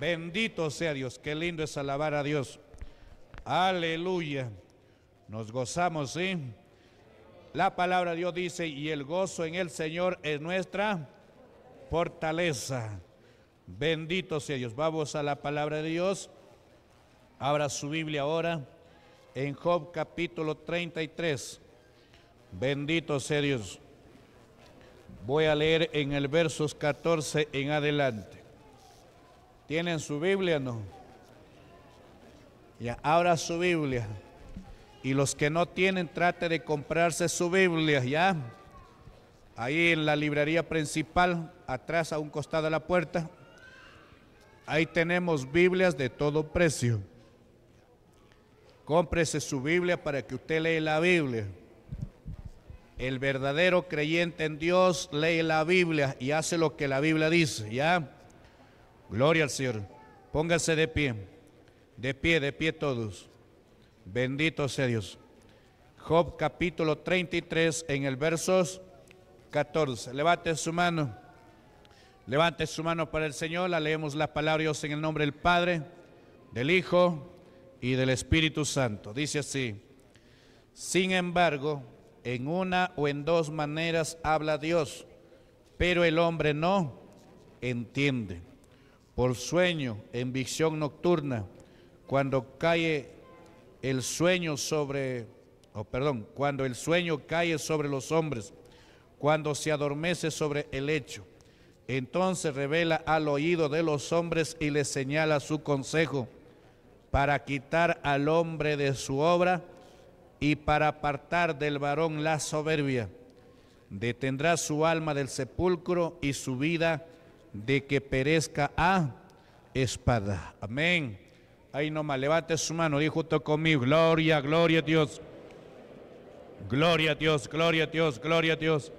Bendito sea Dios. Qué lindo es alabar a Dios. Aleluya. Nos gozamos, ¿sí? La palabra de Dios dice, y el gozo en el Señor es nuestra fortaleza. Bendito sea Dios. Vamos a la palabra de Dios. Abra su Biblia ahora en Job capítulo 33. Bendito sea Dios. Voy a leer en el versos 14 en adelante. ¿Tienen su Biblia no? Ya, abra su Biblia. Y los que no tienen, trate de comprarse su Biblia, ¿ya? Ahí en la librería principal, atrás a un costado de la puerta, ahí tenemos Biblias de todo precio. Cómprese su Biblia para que usted lea la Biblia. El verdadero creyente en Dios lee la Biblia y hace lo que la Biblia dice, ¿ya? Gloria al Señor. Póngase de pie, de pie, de pie todos. Bendito sea Dios. Job capítulo 33 en el versos 14. Levante su mano. Levante su mano para el Señor. La leemos la palabra Dios en el nombre del Padre, del Hijo y del Espíritu Santo. Dice así. Sin embargo, en una o en dos maneras habla Dios, pero el hombre no entiende por sueño, en visión nocturna, cuando cae el sueño sobre, oh, perdón, cuando el sueño cae sobre los hombres, cuando se adormece sobre el lecho. Entonces revela al oído de los hombres y le señala su consejo para quitar al hombre de su obra y para apartar del varón la soberbia. Detendrá su alma del sepulcro y su vida de que perezca a espada. Amén. Ahí nomás, levante su mano, dijo junto conmigo, gloria, gloria a Dios. Gloria a Dios, gloria a Dios, gloria a Dios.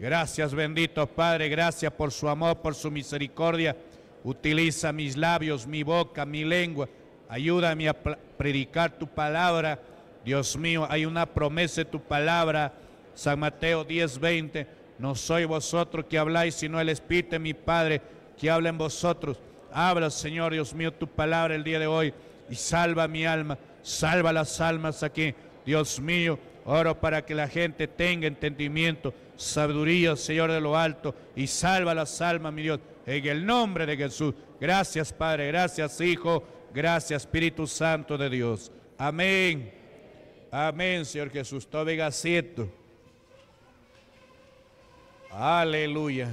Gracias bendito Padre, gracias por su amor, por su misericordia. Utiliza mis labios, mi boca, mi lengua. Ayúdame a predicar tu palabra. Dios mío, hay una promesa de tu palabra. San Mateo 10, no soy vosotros que habláis, sino el Espíritu de mi Padre que habla en vosotros. Habla, Señor Dios mío, tu palabra el día de hoy y salva mi alma, salva las almas aquí. Dios mío, oro para que la gente tenga entendimiento, sabiduría, Señor de lo alto, y salva las almas, mi Dios, en el nombre de Jesús. Gracias, Padre, gracias, Hijo, gracias, Espíritu Santo de Dios. Amén. Amén, Señor Jesús. todo venga Aleluya.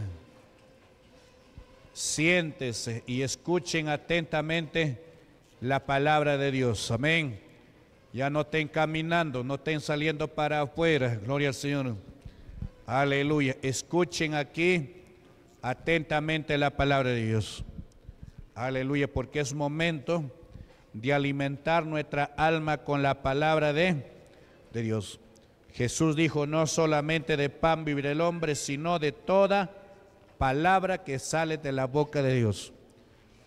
Siéntese y escuchen atentamente la palabra de Dios. Amén. Ya no estén caminando, no estén saliendo para afuera. Gloria al Señor. Aleluya. Escuchen aquí atentamente la palabra de Dios. Aleluya, porque es momento de alimentar nuestra alma con la palabra de, de Dios. Jesús dijo, no solamente de pan vive el hombre, sino de toda palabra que sale de la boca de Dios.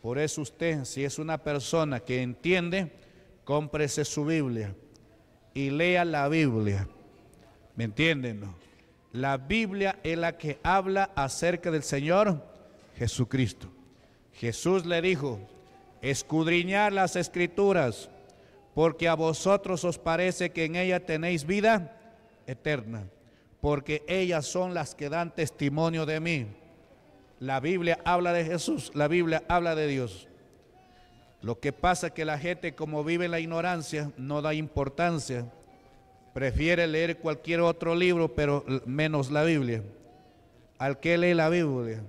Por eso usted, si es una persona que entiende, cómprese su Biblia y lea la Biblia. ¿Me entienden? La Biblia es la que habla acerca del Señor Jesucristo. Jesús le dijo, escudriñar las escrituras, porque a vosotros os parece que en ella tenéis vida eterna, porque ellas son las que dan testimonio de mí. La Biblia habla de Jesús, la Biblia habla de Dios. Lo que pasa es que la gente como vive en la ignorancia no da importancia. Prefiere leer cualquier otro libro, pero menos la Biblia. Al que lee la Biblia,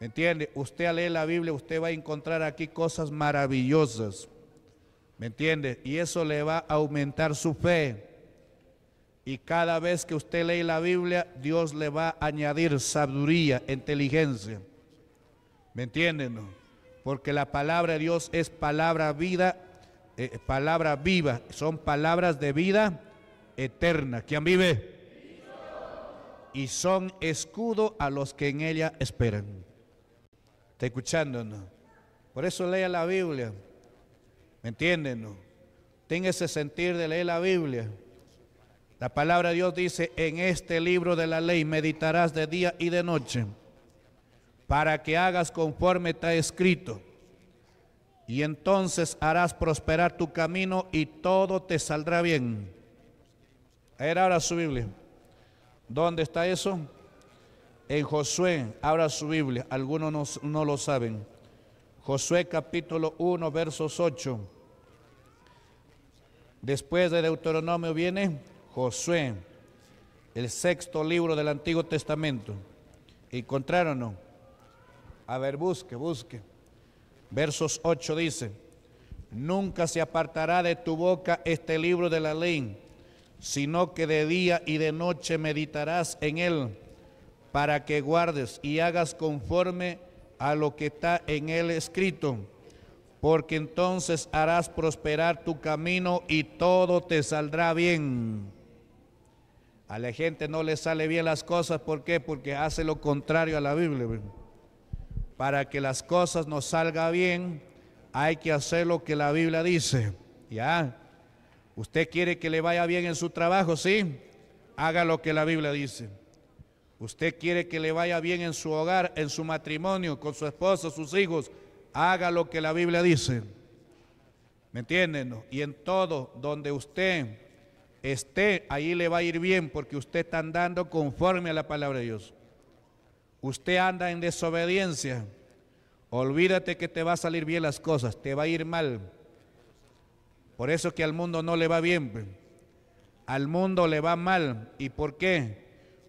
¿entiende? Usted al leer la Biblia, usted va a encontrar aquí cosas maravillosas. ¿Me entiende? Y eso le va a aumentar su fe. Y cada vez que usted lee la Biblia, Dios le va a añadir sabiduría, inteligencia. ¿Me entienden? Porque la palabra de Dios es palabra vida, eh, palabra viva. Son palabras de vida eterna. ¿Quién vive? y son escudo a los que en ella esperan. ¿Está escuchando? Por eso lea la Biblia. ¿Me entienden? Tenga ese sentir de leer la Biblia. La palabra de Dios dice, en este libro de la ley meditarás de día y de noche, para que hagas conforme está escrito. Y entonces harás prosperar tu camino y todo te saldrá bien. Era ahora su Biblia. ¿Dónde está eso? En Josué, ahora su Biblia. Algunos no, no lo saben. Josué capítulo 1, versos 8. Después de Deuteronomio viene Josué, el sexto libro del Antiguo Testamento. ¿Encontraron no? A ver, busque, busque. Versos 8 dice, nunca se apartará de tu boca este libro de la ley, sino que de día y de noche meditarás en él, para que guardes y hagas conforme a lo que está en él escrito, porque entonces harás prosperar tu camino y todo te saldrá bien. A la gente no le sale bien las cosas, ¿por qué? Porque hace lo contrario a la Biblia. Para que las cosas nos salgan bien, hay que hacer lo que la Biblia dice. ¿Ya? Usted quiere que le vaya bien en su trabajo, ¿sí? Haga lo que la Biblia dice. Usted quiere que le vaya bien en su hogar, en su matrimonio, con su esposa, sus hijos. Haga lo que la Biblia dice. ¿Me entienden? Y en todo donde usted esté, ahí le va a ir bien porque usted está andando conforme a la palabra de Dios. Usted anda en desobediencia. Olvídate que te va a salir bien las cosas, te va a ir mal. Por eso que al mundo no le va bien. Pues. Al mundo le va mal. ¿Y por qué?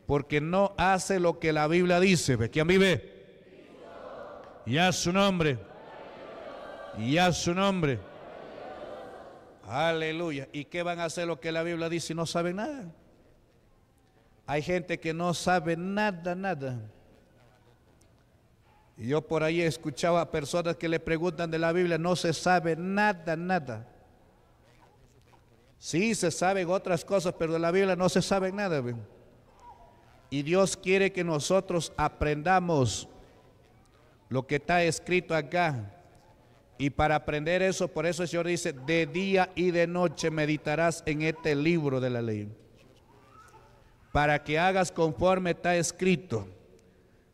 Porque no hace lo que la Biblia dice. ¿Quién vive? Ya su nombre. Y a su nombre. Aleluya. ¿Y qué van a hacer lo que la Biblia dice si no saben nada? Hay gente que no sabe nada, nada. yo por ahí escuchaba a personas que le preguntan de la Biblia, no se sabe nada, nada. Sí, se saben otras cosas, pero de la Biblia no se sabe nada. Y Dios quiere que nosotros aprendamos lo que está escrito acá. Y para aprender eso, por eso el Señor dice, de día y de noche meditarás en este libro de la ley, para que hagas conforme está escrito,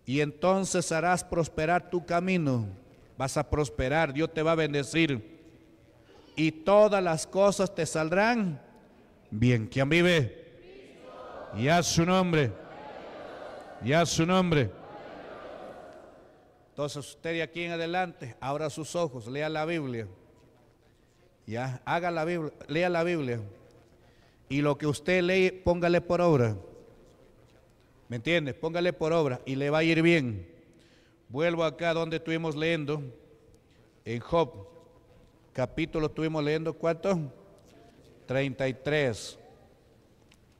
y entonces harás prosperar tu camino, vas a prosperar, Dios te va a bendecir, y todas las cosas te saldrán bien. ¿Quién vive? Y a su nombre, y haz su nombre. Entonces usted de aquí en adelante abra sus ojos, lea la Biblia. Ya, haga la Biblia, lea la Biblia. Y lo que usted lee, póngale por obra. ¿Me entiendes? Póngale por obra y le va a ir bien. Vuelvo acá donde estuvimos leyendo, en Job, capítulo estuvimos leyendo, ¿cuánto? 33.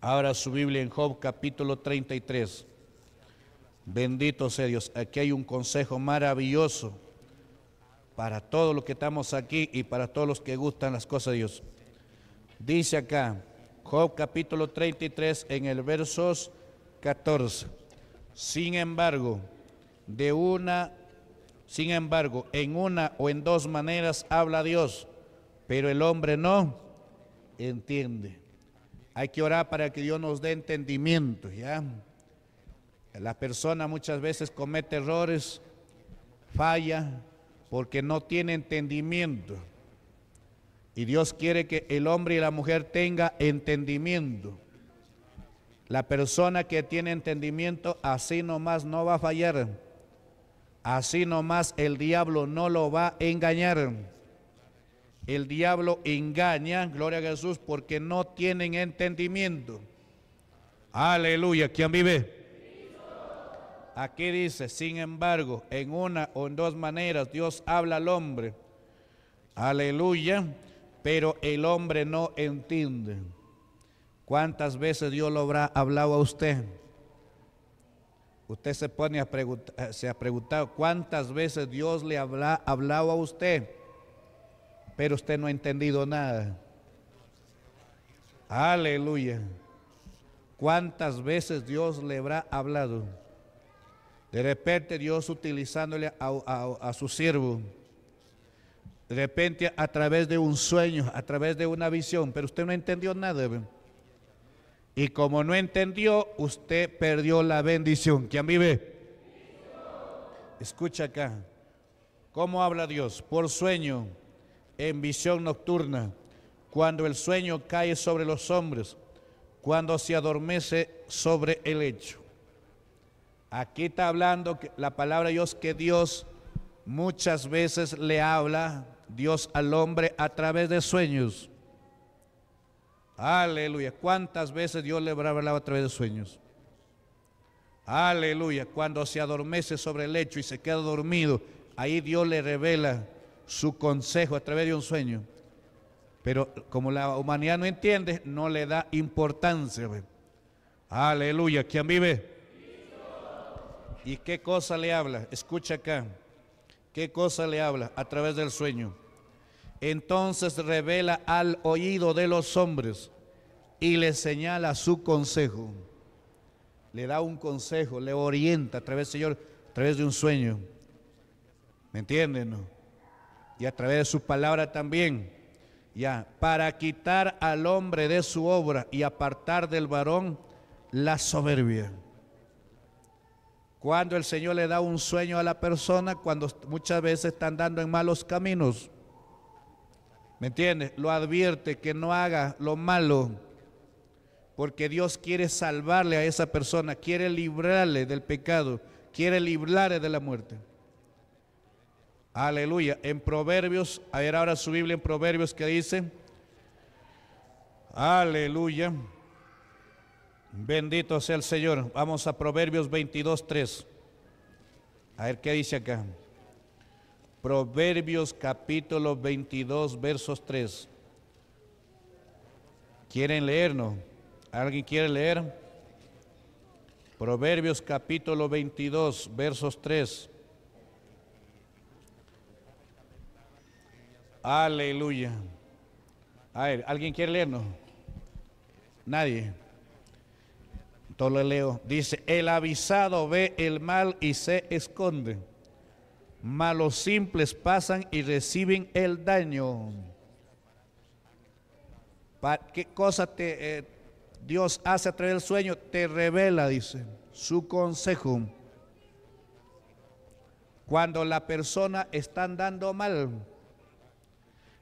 Ahora su Biblia en Job, capítulo 33. Bendito sea Dios. Aquí hay un consejo maravilloso para todos los que estamos aquí y para todos los que gustan las cosas de Dios. Dice acá, Job capítulo 33 en el versos 14. Sin embargo, de una, sin embargo, en una o en dos maneras habla Dios, pero el hombre no entiende. Hay que orar para que Dios nos dé entendimiento, ¿ya? La persona muchas veces comete errores, falla, porque no tiene entendimiento. Y Dios quiere que el hombre y la mujer tenga entendimiento. La persona que tiene entendimiento así nomás no va a fallar. Así nomás el diablo no lo va a engañar. El diablo engaña, gloria a Jesús, porque no tienen entendimiento. Aleluya, ¿quién vive? Aquí dice, sin embargo, en una o en dos maneras Dios habla al hombre. Aleluya. Pero el hombre no entiende. ¿Cuántas veces Dios lo habrá hablado a usted? Usted se pone a preguntar, eh, se ha preguntado cuántas veces Dios le habrá hablado a usted, pero usted no ha entendido nada. Aleluya. ¿Cuántas veces Dios le habrá hablado? De repente Dios utilizándole a, su siervo. De repente a través de un sueño, a través de una visión, pero usted no entendió nada. Y como no entendió, usted perdió la bendición. ¿Quién vive? Escucha acá. ¿Cómo habla Dios? Por sueño, en visión nocturna, cuando el sueño cae sobre los hombres, cuando se adormece sobre el hecho. Aquí está hablando la palabra de Dios que Dios muchas veces le habla Dios al hombre a través de sueños. Aleluya. ¿Cuántas veces Dios le hablaba a través de sueños? Aleluya. Cuando se adormece sobre el lecho y se queda dormido, ahí Dios le revela su consejo a través de un sueño. Pero como la humanidad no entiende, no le da importancia. Aleluya. ¿Quién vive? ¿Y qué cosa le habla? Escucha acá. ¿Qué cosa le habla? A través del sueño. Entonces revela al oído de los hombres y le señala su consejo. Le da un consejo, le orienta a través, Señor, a través de un sueño. ¿Me entienden? Y a través de su palabra también. Ya, para quitar al hombre de su obra y apartar del varón la soberbia. Cuando el Señor le da un sueño a la persona, cuando muchas veces están dando en malos caminos. ¿Me entiendes? Lo advierte que no haga lo malo, porque Dios quiere salvarle a esa persona, quiere librarle del pecado, quiere librarle de la muerte. Aleluya. En Proverbios, a ver ahora su Biblia en Proverbios que dice, aleluya. Bendito sea el Señor. Vamos a Proverbios 22, 3. A ver qué dice acá. Proverbios capítulo 22, versos 3. ¿Quieren leernos? ¿Alguien quiere leer? Proverbios capítulo 22, versos 3. Aleluya. A ver, ¿alguien quiere leernos? Nadie lo leo, dice, el avisado ve el mal y se esconde, malos simples pasan y reciben el daño. ¿Qué cosa eh, Dios hace a través del sueño? Te revela, dice, su consejo. Cuando la persona está andando mal.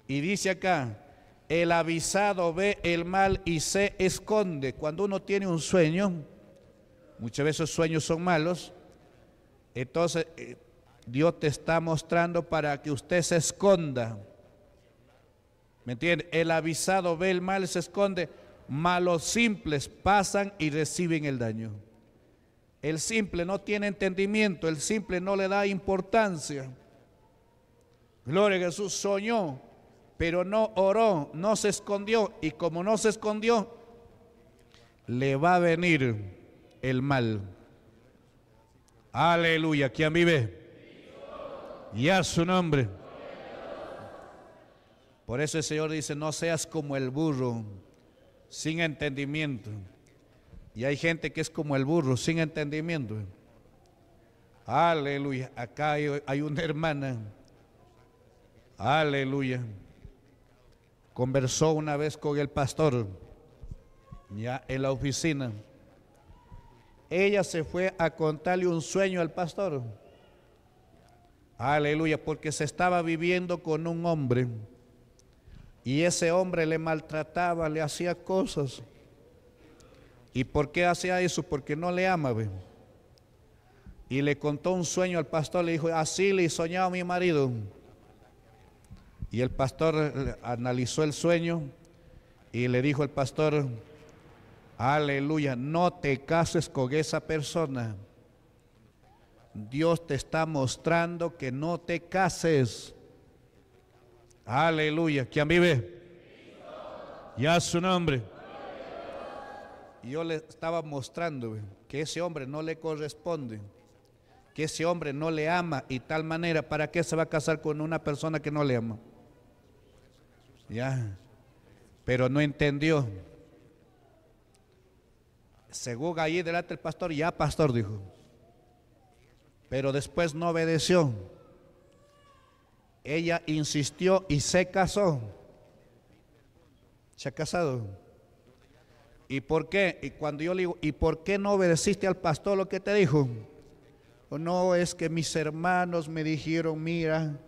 Y dice acá, el avisado ve el mal y se esconde. Cuando uno tiene un sueño, muchas veces los sueños son malos, entonces eh, Dios te está mostrando para que usted se esconda. ¿Me entiendes? El avisado ve el mal y se esconde. Malos simples pasan y reciben el daño. El simple no tiene entendimiento, el simple no le da importancia. Gloria a Jesús, soñó pero no oró, no se escondió. Y como no se escondió, le va a venir el mal. Aleluya, ¿quién vive? Y a su nombre. Por eso el Señor dice, no seas como el burro, sin entendimiento. Y hay gente que es como el burro, sin entendimiento. Aleluya. Acá hay una hermana. Aleluya. Conversó una vez con el pastor, ya en la oficina. Ella se fue a contarle un sueño al pastor. Aleluya, porque se estaba viviendo con un hombre y ese hombre le maltrataba, le hacía cosas. ¿Y por qué hacía eso? Porque no le amaba. Y le contó un sueño al pastor, le dijo, así le soñaba mi marido. Y el pastor eh, analizó el sueño y le dijo el pastor, aleluya, no te cases con esa persona. Dios te está mostrando que no te cases. Aleluya. ¿Quién vive? Ya su nombre. Yo le estaba mostrando que ese hombre no le corresponde, que ese hombre no le ama y tal manera, ¿para qué se va a casar con una persona que no le ama? Ya. Pero no entendió. Según ahí delante el pastor, ya pastor dijo. Pero después no obedeció. Ella insistió y se casó. Se ha casado. ¿Y por qué? Y cuando yo le digo, ¿y por qué no obedeciste al pastor lo que te dijo? No, es que mis hermanos me dijeron, mira,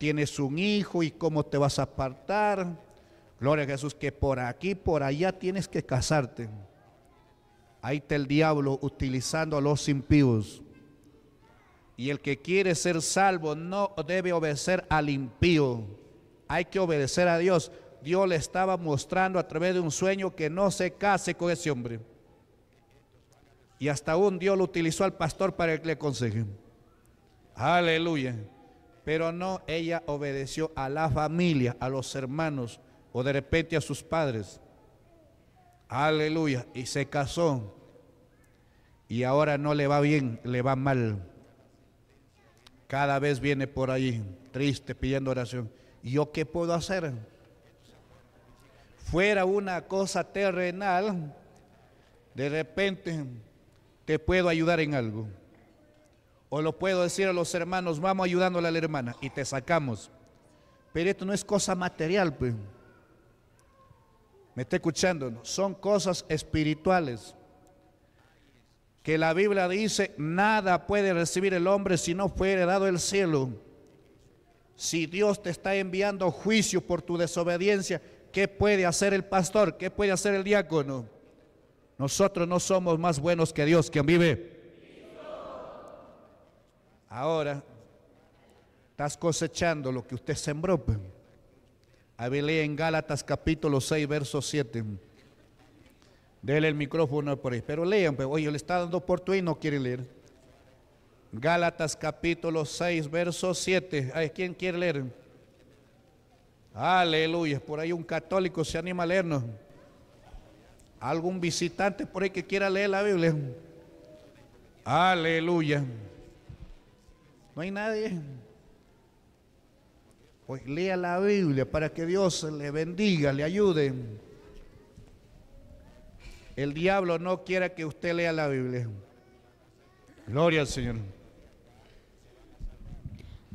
tienes un hijo y cómo te vas a apartar. Gloria a Jesús, que por aquí, por allá tienes que casarte. Ahí está el diablo utilizando a los impíos. Y el que quiere ser salvo no debe obedecer al impío. Hay que obedecer a Dios. Dios le estaba mostrando a través de un sueño que no se case con ese hombre. Y hasta un Dios lo utilizó al pastor para que le aconseje. Aleluya. Pero no, ella obedeció a la familia, a los hermanos o de repente a sus padres. Aleluya. Y se casó. Y ahora no le va bien, le va mal. Cada vez viene por ahí, triste, pidiendo oración. ¿Y yo qué puedo hacer? Fuera una cosa terrenal, de repente te puedo ayudar en algo. O lo puedo decir a los hermanos, vamos ayudándole a la hermana y te sacamos. Pero esto no es cosa material, pues. Me está escuchando, son cosas espirituales. Que la Biblia dice, nada puede recibir el hombre si no fue heredado el cielo. Si Dios te está enviando juicio por tu desobediencia, ¿qué puede hacer el pastor? ¿Qué puede hacer el diácono? Nosotros no somos más buenos que Dios, quien vive. Ahora estás cosechando lo que usted sembró. a ver en Gálatas capítulo 6, verso 7. Dele el micrófono por ahí. Pero lean, pero oye, le está dando por tu y no quiere leer. Gálatas capítulo 6, verso 7. ¿Quién quiere leer? Aleluya. Por ahí un católico se anima a leernos. Algún visitante por ahí que quiera leer la Biblia. Aleluya. No hay nadie. Pues lea la Biblia para que Dios le bendiga, le ayude. El diablo no quiera que usted lea la Biblia. Gloria al Señor.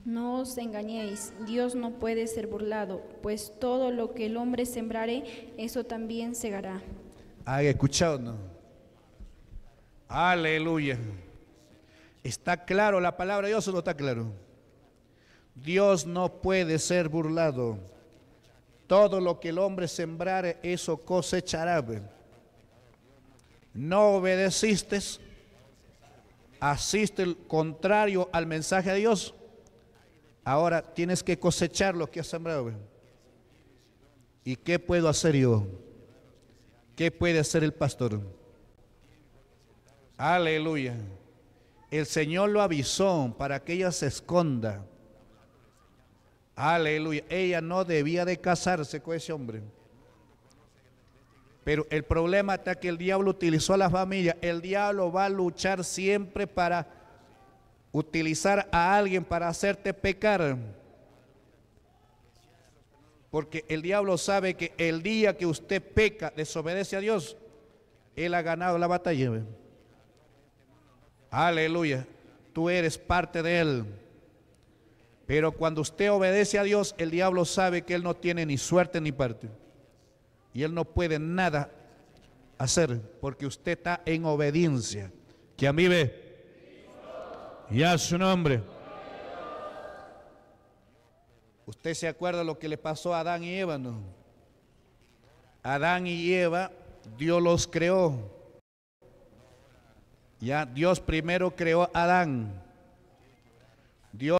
No os engañéis, Dios no puede ser burlado, pues todo lo que el hombre sembrare, eso también segará. ¿Ha ah, escuchado? Aleluya. ¿Está claro la palabra de Dios o no está claro? Dios no puede ser burlado. Todo lo que el hombre sembrare, eso cosechará. No obedeciste, asiste el contrario al mensaje de Dios. Ahora tienes que cosechar lo que has sembrado. ¿Y qué puedo hacer yo? ¿Qué puede hacer el pastor? Aleluya. El Señor lo avisó para que ella se esconda. Aleluya. Ella no debía de casarse con ese hombre. Pero el problema está que el diablo utilizó a la familia. El diablo va a luchar siempre para utilizar a alguien para hacerte pecar. Porque el diablo sabe que el día que usted peca, desobedece a Dios, él ha ganado la batalla. Aleluya. Tú eres parte de Él. Pero cuando usted obedece a Dios, el diablo sabe que Él no tiene ni suerte ni parte. Y Él no puede nada hacer porque usted está en obediencia. Que a mí ve. Y a su nombre. Usted se acuerda lo que le pasó a Adán y Eva, ¿no? Adán y Eva, Dios los creó. Ya Dios primero creó a Adán. Dios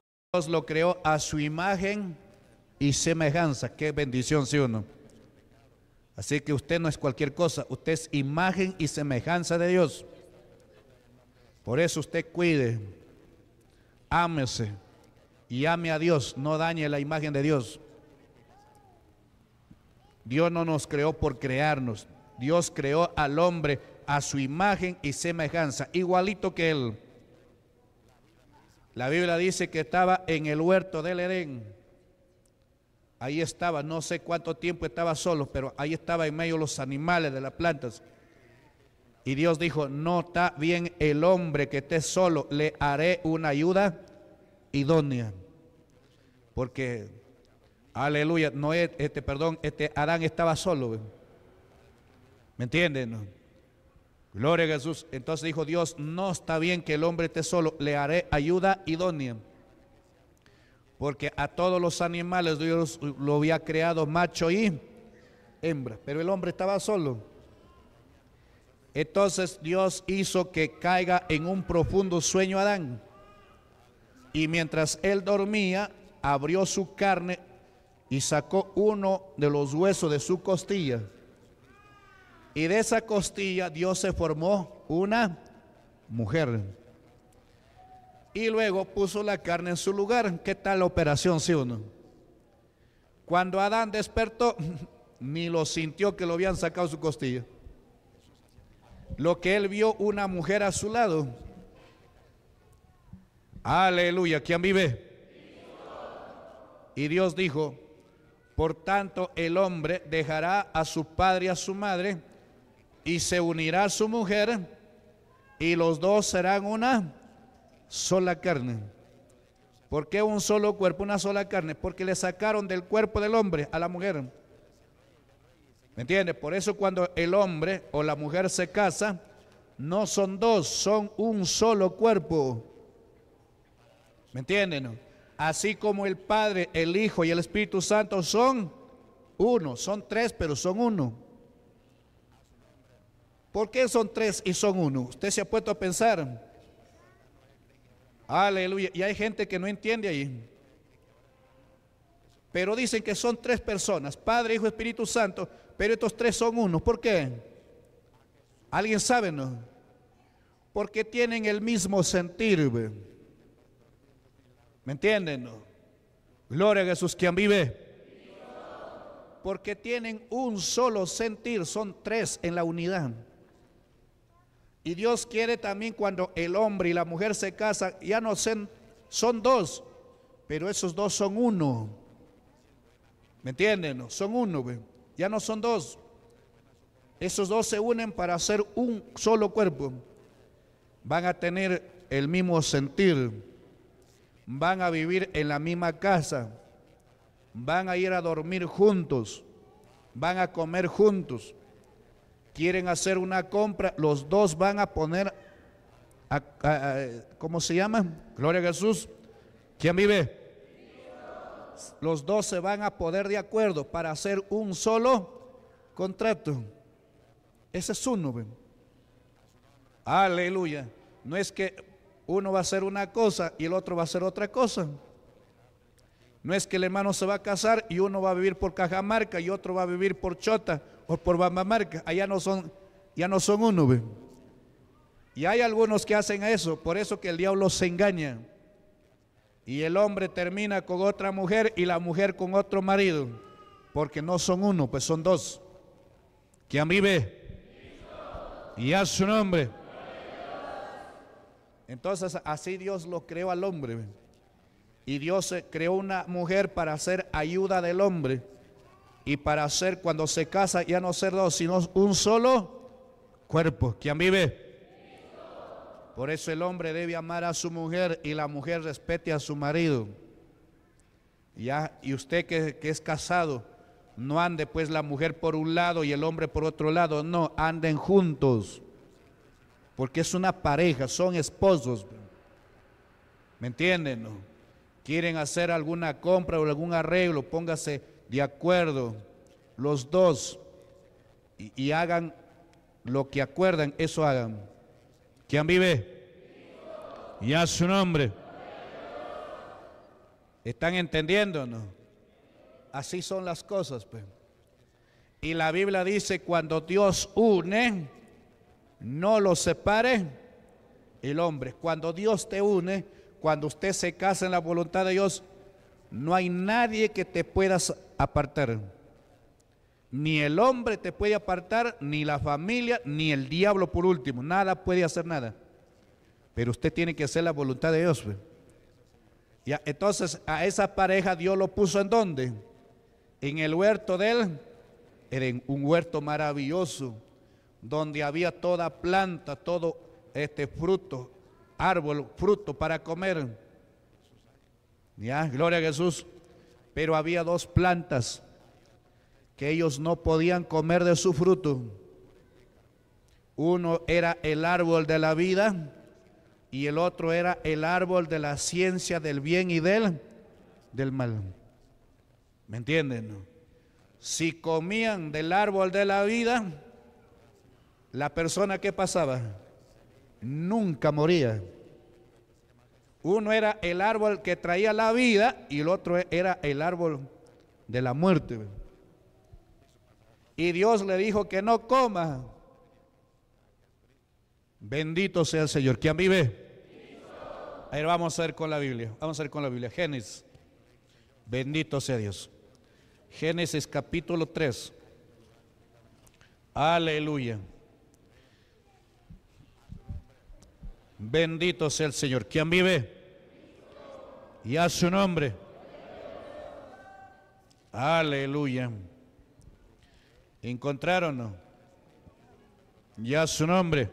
lo creó a su imagen y semejanza. Qué bendición, si uno. Así que usted no es cualquier cosa, usted es imagen y semejanza de Dios. Por eso usted cuide, ámese y ame a Dios, no dañe la imagen de Dios. Dios no nos creó por crearnos, Dios creó al hombre a su imagen y semejanza, igualito que él. La Biblia dice que estaba en el huerto del Edén. Ahí estaba, no sé cuánto tiempo estaba solo, pero ahí estaba en medio de los animales, de las plantas. Y Dios dijo, no está bien el hombre que esté solo, le haré una ayuda idónea. Porque, aleluya, no este, perdón, este Adán estaba solo. ¿Me entienden? Gloria a Jesús. Entonces dijo Dios, no está bien que el hombre esté solo, le haré ayuda idónea. Porque a todos los animales Dios lo había creado macho y hembra, pero el hombre estaba solo. Entonces Dios hizo que caiga en un profundo sueño Adán. Y mientras él dormía, abrió su carne y sacó uno de los huesos de su costilla y de esa costilla Dios se formó una mujer. Y luego puso la carne en su lugar. ¿Qué tal operación, si uno? Cuando Adán despertó, ni lo sintió que lo habían sacado su costilla. Lo que él vio, una mujer a su lado. Aleluya, ¿quién vive? Y Dios dijo, por tanto el hombre dejará a su padre y a su madre y se unirá su mujer y los dos serán una sola carne. ¿Por qué un solo cuerpo, una sola carne? Porque le sacaron del cuerpo del hombre a la mujer. ¿Me entiendes? Por eso cuando el hombre o la mujer se casa, no son dos, son un solo cuerpo. ¿Me entienden? Así como el Padre, el Hijo y el Espíritu Santo son uno, son tres, pero son uno. ¿Por qué son tres y son uno? Usted se ha puesto a pensar. Aleluya. Y hay gente que no entiende ahí. Pero dicen que son tres personas, Padre, Hijo, Espíritu Santo, pero estos tres son uno. ¿Por qué? ¿Alguien sabe? No? Porque tienen el mismo sentir. ¿Me entienden? Gloria a Jesús, quien vive. Porque tienen un solo sentir, son tres en la unidad. Y Dios quiere también cuando el hombre y la mujer se casan, ya no son, son dos, pero esos dos son uno. ¿Me entienden? Son uno, ya no son dos. Esos dos se unen para hacer un solo cuerpo. Van a tener el mismo sentir, van a vivir en la misma casa, van a ir a dormir juntos, van a comer juntos quieren hacer una compra, los dos van a poner, a, ¿cómo se llama? Gloria a Jesús. ¿Quién vive? Los dos se van a poder de acuerdo para hacer un solo contrato. Ese es uno. ¿ve? Aleluya. No es que uno va a hacer una cosa y el otro va a hacer otra cosa. No es que el hermano se va a casar y uno va a vivir por Cajamarca y otro va a vivir por Chota o por Bamamarca. Allá no son, ya no son uno. Y hay algunos que hacen eso, por eso que el diablo se engaña. Y el hombre termina con otra mujer y la mujer con otro marido, porque no son uno, pues son dos. Que a mí ve. Y a su nombre. Entonces así Dios lo creó al hombre. Y Dios creó una mujer para ser ayuda del hombre y para ser cuando se casa ya no ser dos, sino un solo cuerpo. ¿Quién vive? Por eso el hombre debe amar a su mujer y la mujer respete a su marido. Ya, y usted que, es casado, no ande pues la mujer por un lado y el hombre por otro lado, no, anden juntos. Porque es una pareja, son esposos. ¿Me entienden? quieren hacer alguna compra o algún arreglo, póngase de acuerdo los dos y, hagan lo que acuerdan, eso hagan. ¿Quién vive? Y a su nombre. ¿Están entendiendo no? Así son las cosas. Pues. Y la Biblia dice, cuando Dios une, no lo separe el hombre. Cuando Dios te une, cuando usted se casa en la voluntad de Dios, no hay nadie que te pueda apartar. Ni el hombre te puede apartar, ni la familia, ni el diablo por último. Nada puede hacer nada. Pero usted tiene que hacer la voluntad de Dios. Y entonces a esa pareja Dios lo puso en donde En el huerto de él. Era un huerto maravilloso, donde había toda planta, todo este fruto, árbol, fruto para comer. Ya, gloria a Jesús. Pero había dos plantas que ellos no podían comer de su fruto. Uno era el árbol de la vida y el otro era el árbol de la ciencia del bien y del, del mal. ¿Me entienden? Si comían del árbol de la vida, la persona que pasaba nunca moría. Uno era el árbol que traía la vida y el otro era el árbol de la muerte. Y Dios le dijo que no coma. Bendito sea el Señor. ¿Quién vive? Ahí vamos a ver con la Biblia. Vamos a ver con la Biblia. Génesis. Bendito sea Dios. Génesis capítulo 3. Aleluya. Bendito sea el Señor. ¿Quién vive? Y a su nombre. Aleluya. ¿Encontraron? Y su nombre.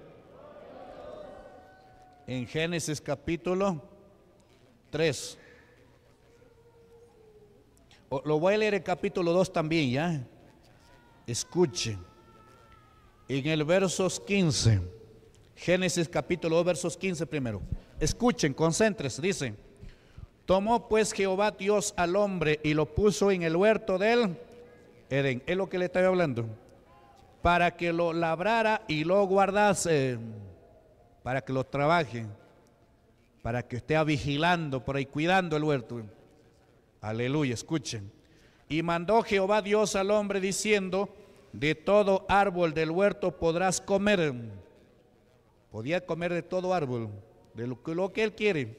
En Génesis capítulo 3. Lo voy a leer el capítulo 2 también, ¿ya? Escuche. En el versos 15. Génesis capítulo 2, versos 15 primero. Escuchen, concentres dice. Tomó pues Jehová Dios al hombre y lo puso en el huerto del Edén. Es lo que le estaba hablando. Para que lo labrara y lo guardase. Para que lo trabaje. Para que esté vigilando por ahí, cuidando el huerto. Aleluya, escuchen. Y mandó Jehová Dios al hombre diciendo, de todo árbol del huerto podrás comer Podía comer de todo árbol, de lo, lo que él quiere.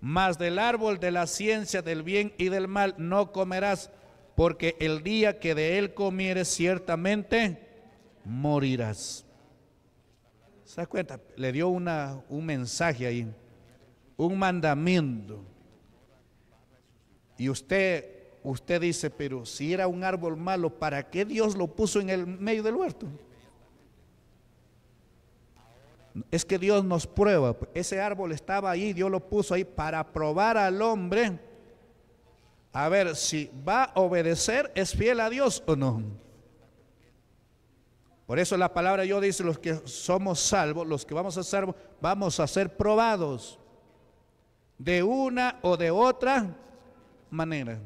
Mas del árbol de la ciencia del bien y del mal no comerás, porque el día que de él comieres ciertamente morirás. ¿Se cuenta? Le dio un mensaje ahí, un mandamiento. Y usted, usted dice, pero si era un árbol malo, ¿para qué Dios lo puso en el medio del huerto? Es que Dios nos prueba. Ese árbol estaba ahí, Dios lo puso ahí para probar al hombre. A ver si va a obedecer, es fiel a Dios o no. Por eso la palabra yo dice, los que somos salvos, los que vamos a ser vamos a ser probados de una o de otra manera.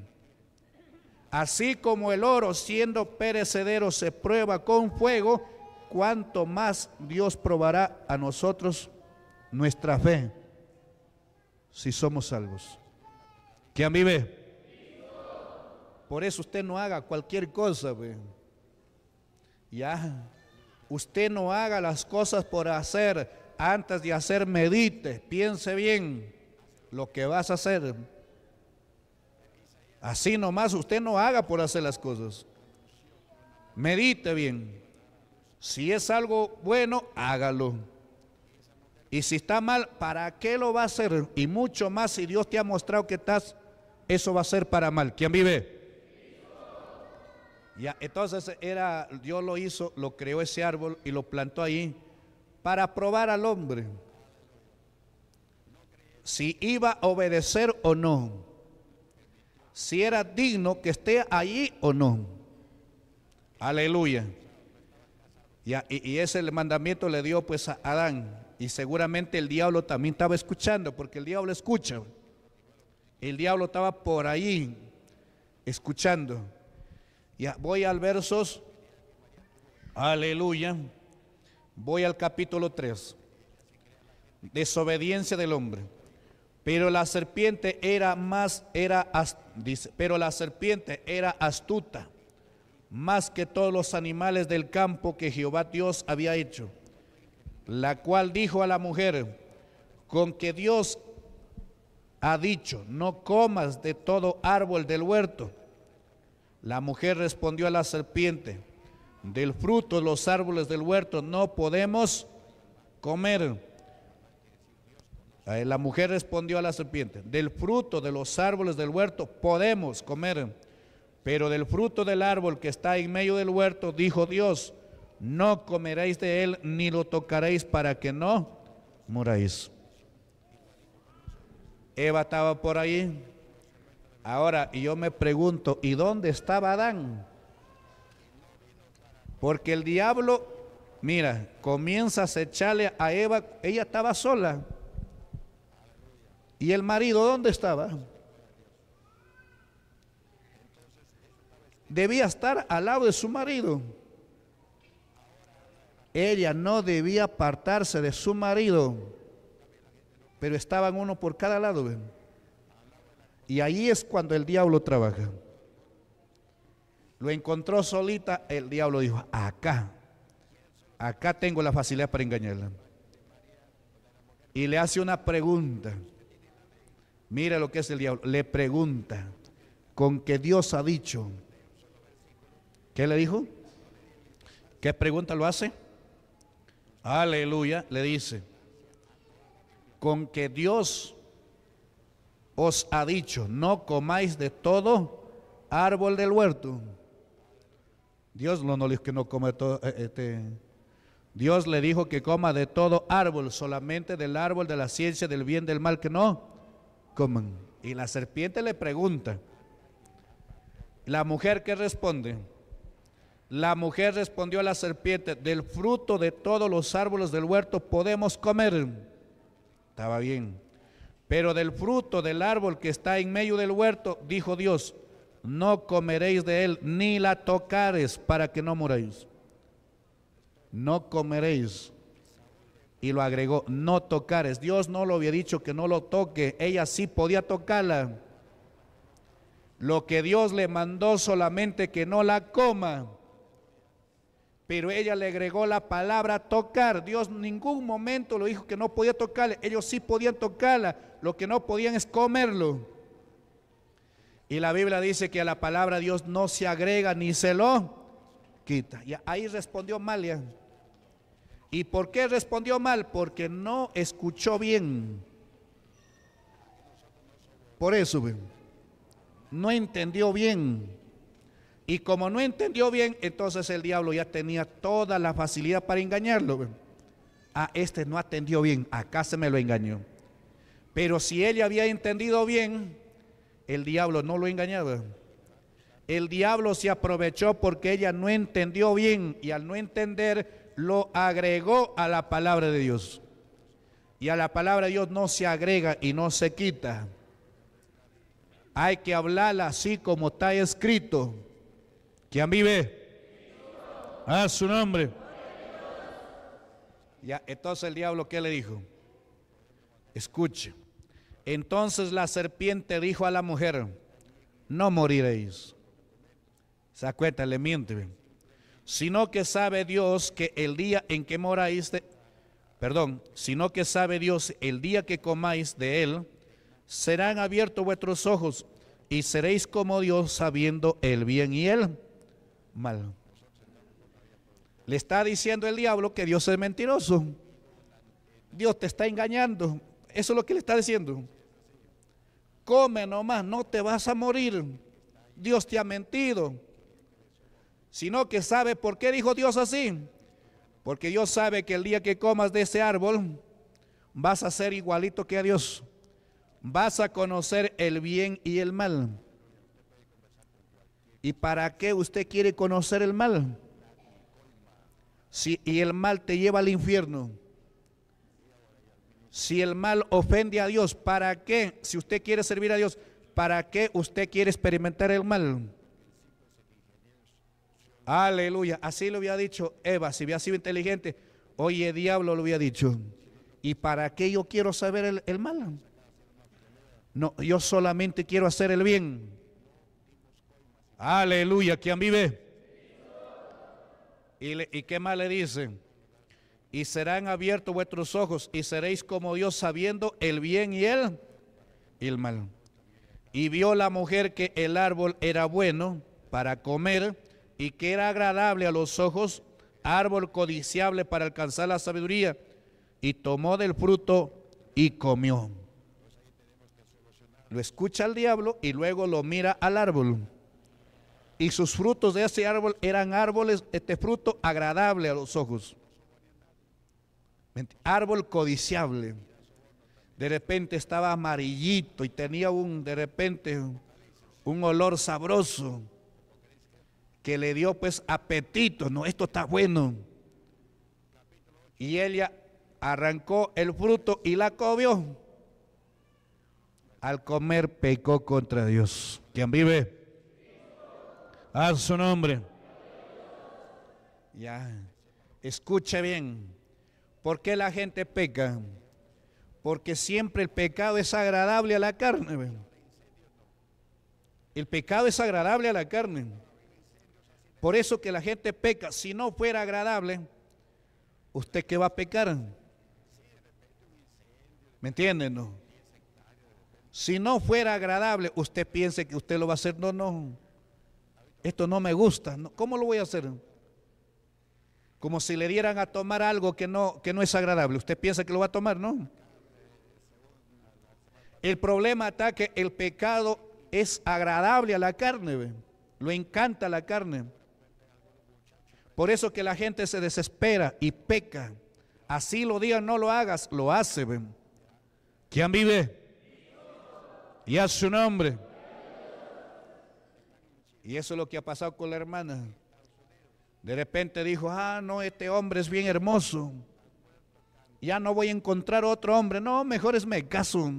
Así como el oro siendo perecedero se prueba con fuego, cuánto más Dios probará a nosotros nuestra fe si somos salvos. ¿Que a mí ve? Por eso usted no haga cualquier cosa, pues. Ya. Usted no haga las cosas por hacer. Antes de hacer, medite, piense bien lo que vas a hacer. Así nomás usted no haga por hacer las cosas. Medite bien. Si es algo bueno, hágalo. Y si está mal, ¿para qué lo va a hacer? Y mucho más si Dios te ha mostrado que estás, eso va a ser para mal. ¿Quién vive? entonces era, Dios lo hizo, lo creó ese árbol y lo plantó ahí para probar al hombre si iba a obedecer o no, si era digno que esté allí o no. Aleluya. Y, ese mandamiento le dio pues a Adán. Y seguramente el diablo también estaba escuchando, porque el diablo escucha. El diablo estaba por ahí escuchando. Ya, voy al versos, aleluya, voy al capítulo 3, desobediencia del hombre. Pero la serpiente era más, era, pero la serpiente era astuta más que todos los animales del campo que Jehová Dios había hecho, la cual dijo a la mujer, con que Dios ha dicho, no comas de todo árbol del huerto. La mujer respondió a la serpiente, del fruto de los árboles del huerto no podemos comer. Eh, la mujer respondió a la serpiente, del fruto de los árboles del huerto podemos comer pero del fruto del árbol que está en medio del huerto, dijo Dios, no comeréis de él ni lo tocaréis para que no moráis. Eva estaba por ahí. Ahora yo me pregunto, ¿y dónde estaba Adán? Porque el diablo, mira, comienza a acecharle a Eva, ella estaba sola. ¿Y el marido dónde estaba? debía estar al lado de su marido. Ella no debía apartarse de su marido, pero estaban uno por cada lado. Y ahí es cuando el diablo trabaja. Lo encontró solita, el diablo dijo, acá, acá tengo la facilidad para engañarla. Y le hace una pregunta. Mira lo que es el diablo. Le pregunta con que Dios ha dicho, ¿Qué le dijo? ¿Qué pregunta lo hace? Aleluya, le dice, con que Dios os ha dicho, no comáis de todo árbol del huerto. Dios no, no le dijo que no coma todo. Eh, este, Dios le dijo que coma de todo árbol, solamente del árbol de la ciencia del bien del mal que no coman. Y la serpiente le pregunta. La mujer que responde, la mujer respondió a la serpiente, del fruto de todos los árboles del huerto podemos comer. Estaba bien. Pero del fruto del árbol que está en medio del huerto, dijo Dios, no comeréis de él, ni la tocaréis para que no muráis. No comeréis. Y lo agregó, no tocares. Dios no lo había dicho que no lo toque. Ella sí podía tocarla. Lo que Dios le mandó solamente que no la coma pero ella le agregó la palabra tocar. Dios en ningún momento lo dijo que no podía tocarle. Ellos sí podían tocarla. Lo que no podían es comerlo. Y la Biblia dice que a la palabra Dios no se agrega ni se lo quita. Y ahí respondió Malia. ¿Y por qué respondió mal? Porque no escuchó bien. Por eso, no entendió bien. Y como no entendió bien, entonces el diablo ya tenía toda la facilidad para engañarlo. Ah, este no atendió bien, acá se me lo engañó. Pero si él había entendido bien, el diablo no lo engañaba. El diablo se aprovechó porque ella no entendió bien y al no entender lo agregó a la palabra de Dios. Y a la palabra de Dios no se agrega y no se quita. Hay que hablarla así como está escrito. ¿Quién vive? A ah, su nombre. Ya, entonces el diablo, ¿qué le dijo? Escuche. Entonces la serpiente dijo a la mujer, no moriréis. Se le miente. Sino que sabe Dios que el día en que moráis, de, perdón, sino que sabe Dios el día que comáis de él, serán abiertos vuestros ojos y seréis como Dios sabiendo el bien y el mal. Le está diciendo el diablo que Dios es mentiroso. Dios te está engañando. Eso es lo que le está diciendo. Come nomás, no te vas a morir. Dios te ha mentido. Sino que sabe por qué dijo Dios así. Porque Dios sabe que el día que comas de ese árbol, vas a ser igualito que a Dios. Vas a conocer el bien y el mal. ¿Y para qué usted quiere conocer el mal? Si, y el mal te lleva al infierno. Si el mal ofende a Dios, ¿para qué? Si usted quiere servir a Dios, ¿para qué usted quiere experimentar el mal? Aleluya. Así lo había dicho Eva, si había sido inteligente. Oye, diablo, lo había dicho. ¿Y para qué yo quiero saber el, el mal? No, yo solamente quiero hacer el bien. Aleluya. ¿Quién vive? ¿Y, qué más le dice? Y serán abiertos vuestros ojos y seréis como Dios sabiendo el bien y y el mal. Y vio la mujer que el árbol era bueno para comer y que era agradable a los ojos, árbol codiciable para alcanzar la sabiduría. Y tomó del fruto y comió. Lo escucha el diablo y luego lo mira al árbol y sus frutos de ese árbol eran árboles, este fruto agradable a los ojos. Árbol codiciable. De repente estaba amarillito y tenía un, de repente, un olor sabroso que le dio pues apetito. No, esto está bueno. Y ella arrancó el fruto y la comió. Al comer pecó contra Dios. ¿Quién vive? haz su nombre. Ya. escuche bien. ¿Por qué la gente peca? Porque siempre el pecado es agradable a la carne. El pecado es agradable a la carne. Por eso que la gente peca. Si no fuera agradable, ¿usted qué va a pecar? ¿Me entienden? No? Si no fuera agradable, usted piense que usted lo va a hacer. No, no. Esto no me gusta. ¿Cómo lo voy a hacer? Como si le dieran a tomar algo que no, que no es agradable. Usted piensa que lo va a tomar, ¿no? El problema está que el pecado es agradable a la carne, ¿ve? lo encanta la carne. Por eso que la gente se desespera y peca. Así lo digan, no lo hagas, lo hace. ¿ve? ¿Quién vive? Y a su nombre. Y eso es lo que ha pasado con la hermana. De repente dijo, ah, no, este hombre es bien hermoso. Ya no voy a encontrar otro hombre. No, mejor es me caso.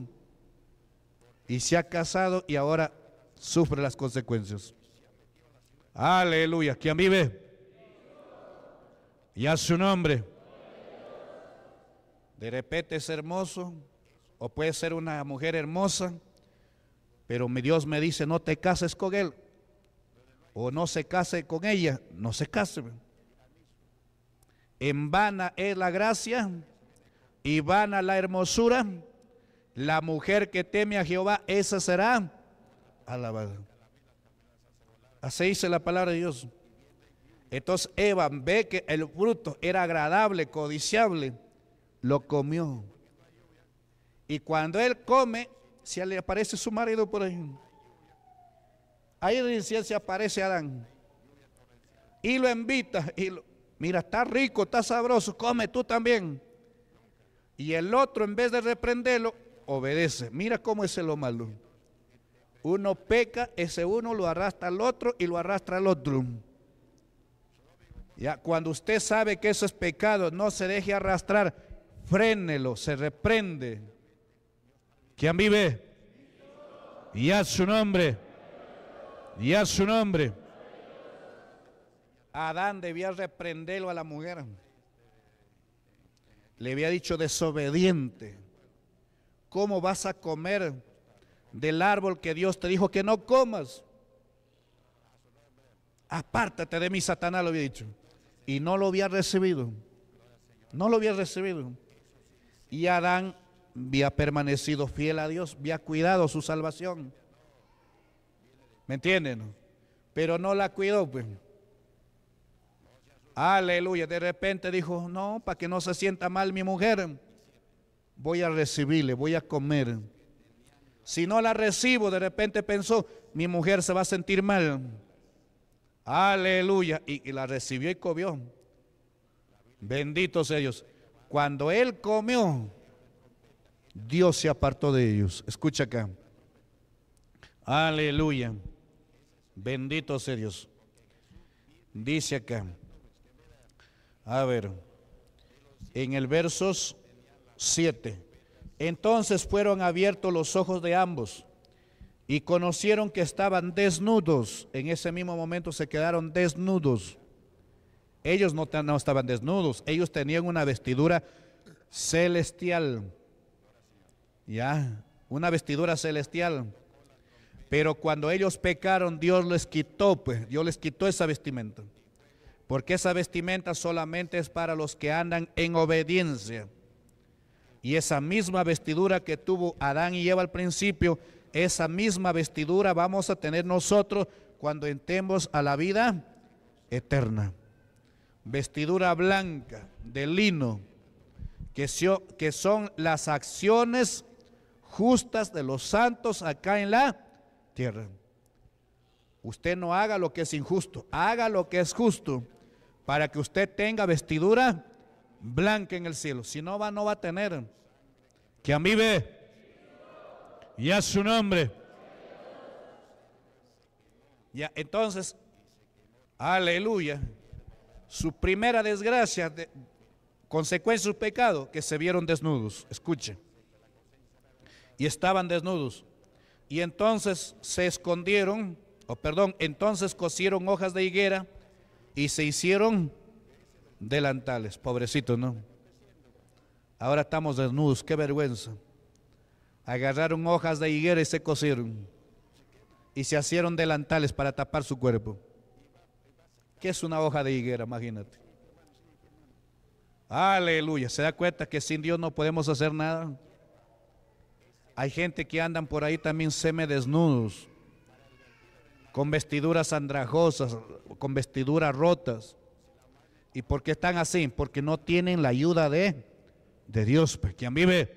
Y se ha casado y ahora sufre las consecuencias. Aleluya. Quien vive? Y a su nombre. De repente es hermoso o puede ser una mujer hermosa, pero mi Dios me dice, no te cases con él o no se case con ella, no se case. En vana es la gracia y vana la hermosura. La mujer que teme a Jehová, esa será alabada. Así dice la palabra de Dios. Entonces Eva ve que el fruto era agradable, codiciable, lo comió. Y cuando él come, se le aparece su marido por ahí. Ahí la ciencia aparece Adán. Y lo invita. Y mira, está rico, está sabroso, come tú también. Y el otro, en vez de reprenderlo, obedece. Mira cómo es lo malo. Uno peca, ese uno lo arrastra al otro y lo arrastra al otro. Ya, cuando usted sabe que eso es pecado, no se deje arrastrar, frénelo, se reprende. ¿Quién vive? Y haz su nombre. Y a su nombre. Adán debía reprenderlo a la mujer. Le había dicho desobediente. ¿Cómo vas a comer del árbol que Dios te dijo que no comas? Apártate de mí, Satanás, lo había dicho. Y no lo había recibido. No lo había recibido. Y Adán había permanecido fiel a Dios, había cuidado su salvación. ¿Me entienden? Pero no la cuidó, pues. Aleluya. De repente dijo, no, para que no se sienta mal mi mujer, voy a recibirle, voy a comer. Si no la recibo, de repente pensó, mi mujer se va a sentir mal. Aleluya. Y, y la recibió y comió. Benditos ellos. Cuando él comió, Dios se apartó de ellos. Escucha acá. Aleluya. Bendito sea Dios. Dice acá. A ver. En el versos 7. Entonces fueron abiertos los ojos de ambos y conocieron que estaban desnudos. En ese mismo momento se quedaron desnudos. Ellos no, no estaban desnudos, ellos tenían una vestidura celestial. Ya, una vestidura celestial. Pero cuando ellos pecaron, Dios les quitó, pues Dios les quitó esa vestimenta. Porque esa vestimenta solamente es para los que andan en obediencia. Y esa misma vestidura que tuvo Adán y Eva al principio, esa misma vestidura vamos a tener nosotros cuando entremos a la vida eterna. Vestidura blanca de lino, que, son las acciones justas de los santos acá en la tierra. Usted no haga lo que es injusto, haga lo que es justo para que usted tenga vestidura blanca en el cielo. Si no va, no va a tener. Que a mí ve. Y a su nombre. Ya, entonces, aleluya. Su primera desgracia, consecuencia de su pecado, que se vieron desnudos. Escuche. Y estaban desnudos. Y entonces se escondieron, o perdón, entonces cosieron hojas de higuera y se hicieron delantales. Pobrecitos, ¿no? Ahora estamos desnudos, qué vergüenza. Agarraron hojas de higuera y se cosieron. Y se hicieron delantales para tapar su cuerpo. ¿Qué es una hoja de higuera? Imagínate. Aleluya. ¿Se da cuenta que sin Dios no podemos hacer nada? Hay gente que andan por ahí también semidesnudos, con vestiduras andrajosas, con vestiduras rotas. ¿Y por qué están así? Porque no tienen la ayuda de, de Dios. Pues, ¿Quién vive?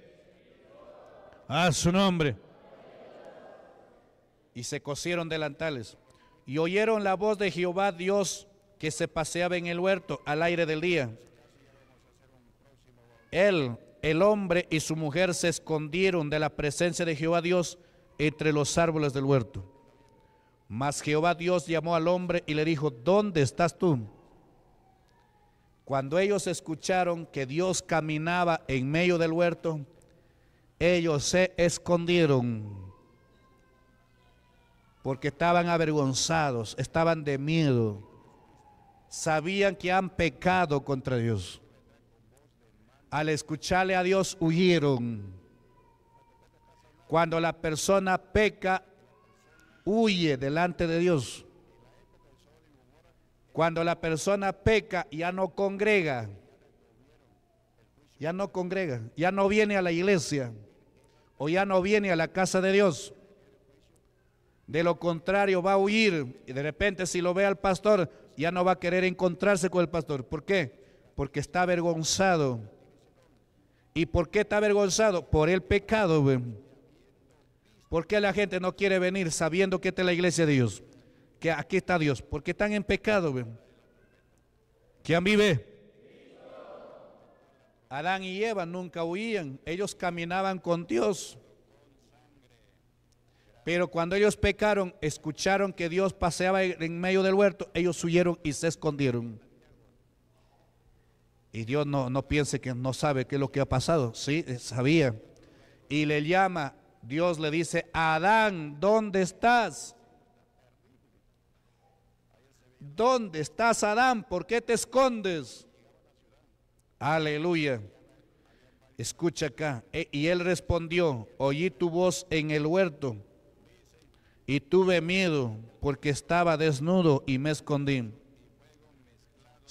A su nombre. Y se cosieron delantales. Y oyeron la voz de Jehová Dios que se paseaba en el huerto al aire del día. Él el hombre y su mujer se escondieron de la presencia de Jehová Dios entre los árboles del huerto. Mas Jehová Dios llamó al hombre y le dijo, ¿dónde estás tú? Cuando ellos escucharon que Dios caminaba en medio del huerto, ellos se escondieron porque estaban avergonzados, estaban de miedo, sabían que han pecado contra Dios al escucharle a Dios huyeron. Cuando la persona peca, huye delante de Dios. Cuando la persona peca, ya no congrega. Ya no congrega, ya no viene a la iglesia o ya no viene a la casa de Dios. De lo contrario, va a huir. Y de repente, si lo ve al pastor, ya no va a querer encontrarse con el pastor. ¿Por qué? Porque está avergonzado. ¿Y por qué está avergonzado? Por el pecado. Güey. ¿Por qué la gente no quiere venir sabiendo que esta es la iglesia de Dios? Que aquí está Dios. Porque están en pecado. Güey. ¿Quién vive? Adán y Eva nunca huían. Ellos caminaban con Dios. Pero cuando ellos pecaron, escucharon que Dios paseaba en medio del huerto, ellos huyeron y se escondieron. Y Dios no, no piense que no sabe qué es lo que ha pasado. Sí, eh, sabía. Y le llama, Dios le dice, Adán, ¿dónde estás? ¿Dónde estás, Adán? ¿Por qué te escondes? Aleluya. Escucha acá. E, y él respondió, oí tu voz en el huerto y tuve miedo porque estaba desnudo y me escondí.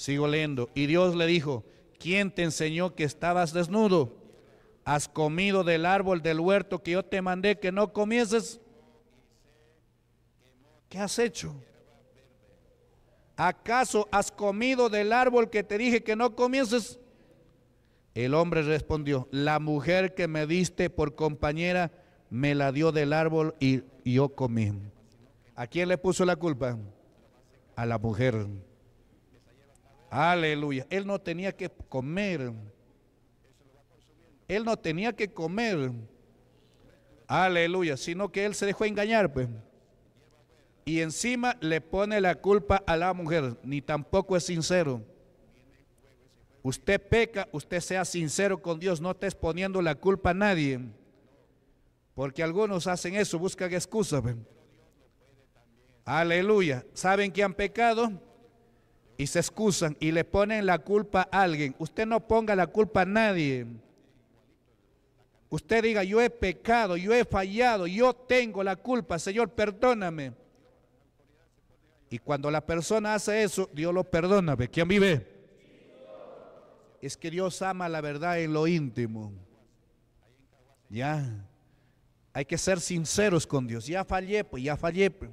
Sigo leyendo. Y Dios le dijo, ¿quién te enseñó que estabas desnudo? ¿Has comido del árbol del huerto que yo te mandé que no comieses? ¿Qué has hecho? ¿Acaso has comido del árbol que te dije que no comieses? El hombre respondió, la mujer que me diste por compañera me la dio del árbol y, yo comí. ¿A quién le puso la culpa? A la mujer. Aleluya. Él no tenía que comer. Él no tenía que comer. Aleluya. Sino que él se dejó engañar, pues. Y encima le pone la culpa a la mujer. Ni tampoco es sincero. Usted peca, usted sea sincero con Dios. No estés exponiendo la culpa a nadie. Porque algunos hacen eso, buscan excusas. Pues. Aleluya. ¿Saben que han pecado? y se excusan y le ponen la culpa a alguien. Usted no ponga la culpa a nadie. Usted diga, yo he pecado, yo he fallado, yo tengo la culpa, Señor, perdóname. Y cuando la persona hace eso, Dios lo perdona. ¿Quién vive? Es que Dios ama la verdad en lo íntimo. Ya. Hay que ser sinceros con Dios. Ya fallé, pues ya fallé. Pues.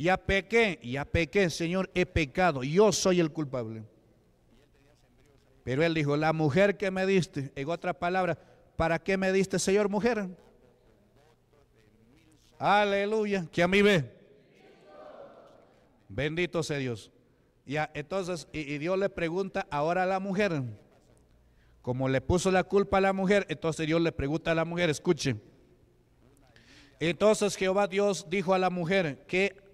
Ya pequé, ya pequé, Señor, he pecado, yo soy el culpable. Pero él dijo, la mujer que me diste, en otra palabra, ¿para qué me diste, Señor, mujer? Aleluya, que a mí ve. Bendito sea Dios. Ya, entonces, y, y Dios le pregunta ahora a la mujer, como le puso la culpa a la mujer, entonces Dios le pregunta a la mujer, escuche. Entonces Jehová Dios dijo a la mujer, ¿qué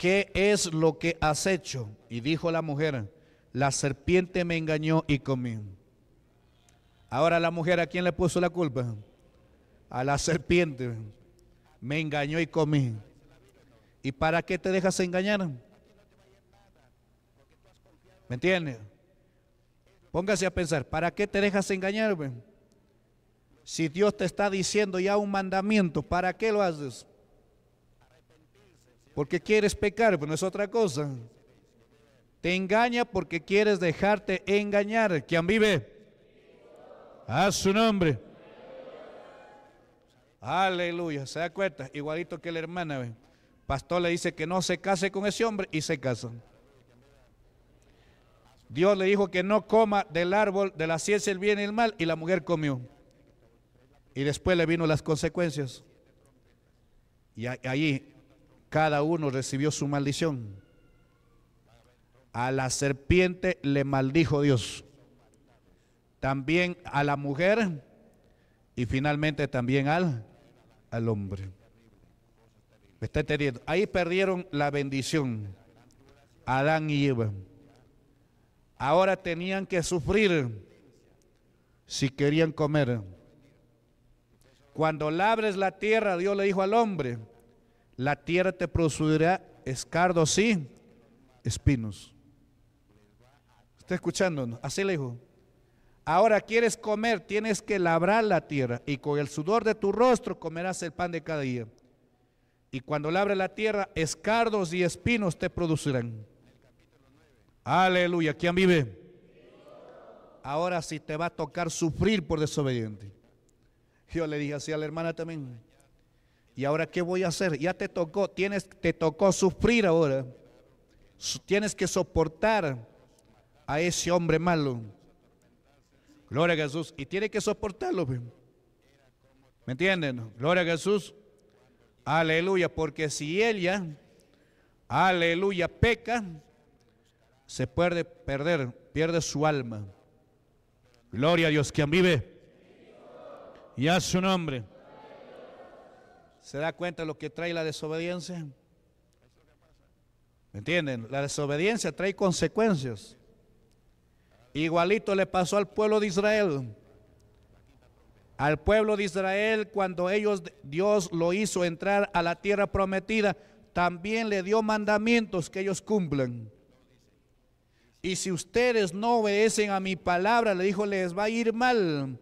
¿qué es lo que has hecho? Y dijo la mujer, la serpiente me engañó y comí. Ahora la mujer, ¿a quién le puso la culpa? A la serpiente. Me engañó y comí. ¿Y para qué te dejas engañar? ¿Me entiendes? Póngase a pensar, ¿para qué te dejas engañar? Si Dios te está diciendo ya un mandamiento, ¿para qué lo haces? porque quieres pecar, pero pues no es otra cosa. Te engaña porque quieres dejarte engañar. ¿Quién vive? A su nombre. Aleluya. Se da cuenta, igualito que la hermana. Pastor le dice que no se case con ese hombre y se casa. Dios le dijo que no coma del árbol de la ciencia el bien y el mal y la mujer comió. Y después le vino las consecuencias. Y allí cada uno recibió su maldición. A la serpiente le maldijo Dios. También a la mujer y finalmente también al, al hombre. Está Ahí perdieron la bendición. Adán y Eva. Ahora tenían que sufrir si querían comer. Cuando labres la tierra, Dios le dijo al hombre, la tierra te producirá escardos y espinos. ¿Está escuchando? Así le dijo. Ahora quieres comer, tienes que labrar la tierra y con el sudor de tu rostro comerás el pan de cada día. Y cuando labres la tierra, escardos y espinos te producirán. Aleluya, ¿quién vive? Ahora sí te va a tocar sufrir por desobediente. Yo le dije así a la hermana también. ¿Y ahora qué voy a hacer? Ya te tocó, tienes, te tocó sufrir ahora. Tienes que soportar a ese hombre malo. Gloria a Jesús. Y tiene que soportarlo. ¿Me entienden? Gloria a Jesús. Aleluya. Porque si ella, aleluya, peca, se puede perder, pierde su alma. Gloria a Dios, quien vive. Y a su nombre. ¿Se da cuenta lo que trae la desobediencia? ¿Me entienden? La desobediencia trae consecuencias. Igualito le pasó al pueblo de Israel. Al pueblo de Israel, cuando ellos, Dios lo hizo entrar a la tierra prometida, también le dio mandamientos que ellos cumplan. Y si ustedes no obedecen a mi palabra, le dijo, les va a ir mal.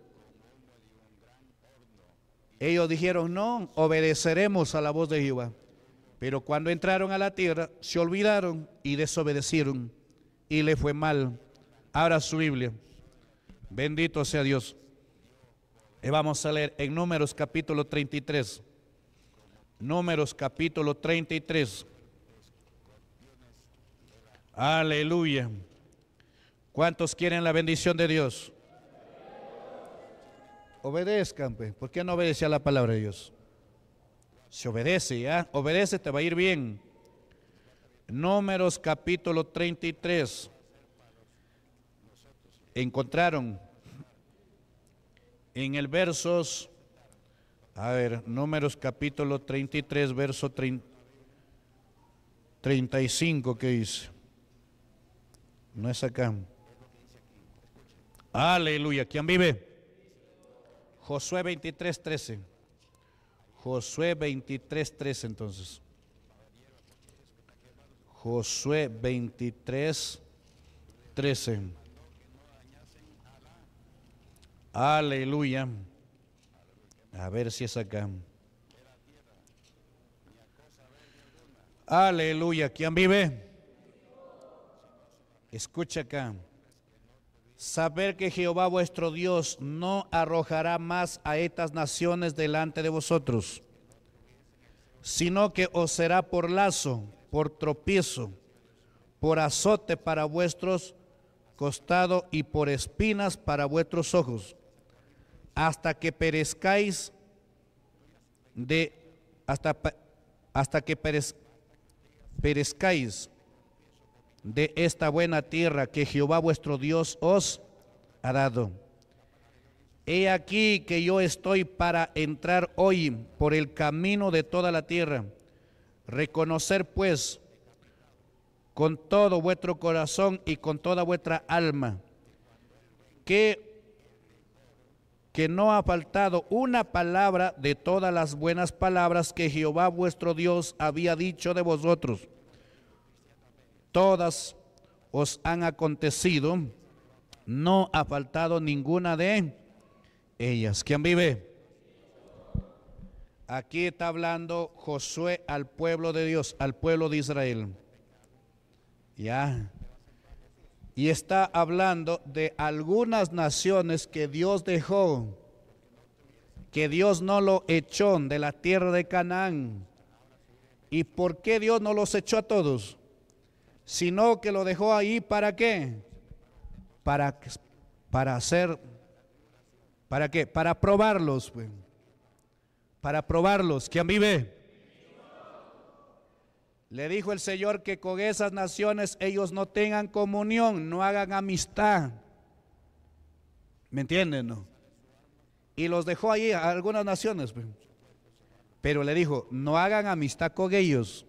Ellos dijeron, no, obedeceremos a la voz de Jehová. Pero cuando entraron a la tierra, se olvidaron y desobedecieron. Y le fue mal. Abra su Biblia. Bendito sea Dios. Y vamos a leer en Números capítulo 33. Números capítulo 33. Aleluya. ¿Cuántos quieren la bendición de Dios? Obedezcan, pues. ¿Por qué no obedece a la palabra de Dios? Se obedece, ¿ya? Obedece, te va a ir bien. Números capítulo 33. Encontraron en el versos, a ver, números capítulo 33, verso 35 qué dice. No es acá. Aleluya. ¿Quién vive? Josué 23, 13. Josué 23, 13 entonces. Josué 23, 13. Aleluya. A ver si es acá. Aleluya. ¿Quién vive? Escucha acá. Saber que Jehová vuestro Dios no arrojará más a estas naciones delante de vosotros, sino que os será por lazo, por tropiezo, por azote para vuestros costados y por espinas para vuestros ojos, hasta que perezcáis de hasta hasta que perezcáis de esta buena tierra que Jehová vuestro Dios os ha dado. He aquí que yo estoy para entrar hoy por el camino de toda la tierra. Reconocer pues con todo vuestro corazón y con toda vuestra alma que que no ha faltado una palabra de todas las buenas palabras que Jehová vuestro Dios había dicho de vosotros todas os han acontecido, no ha faltado ninguna de ellas. ¿Quién vive? Aquí está hablando Josué al pueblo de Dios, al pueblo de Israel. Ya. Y está hablando de algunas naciones que Dios dejó, que Dios no lo echó de la tierra de Canaán. ¿Y por qué Dios no los echó a todos? sino que lo dejó ahí para qué? Para, para hacer, ¿para qué? Para probarlos, pues. para probarlos. ¿Quién vive? Le dijo el Señor que con esas naciones ellos no tengan comunión, no hagan amistad. ¿Me entienden? Y los dejó ahí a algunas naciones. Pues. Pero le dijo, no hagan amistad con ellos,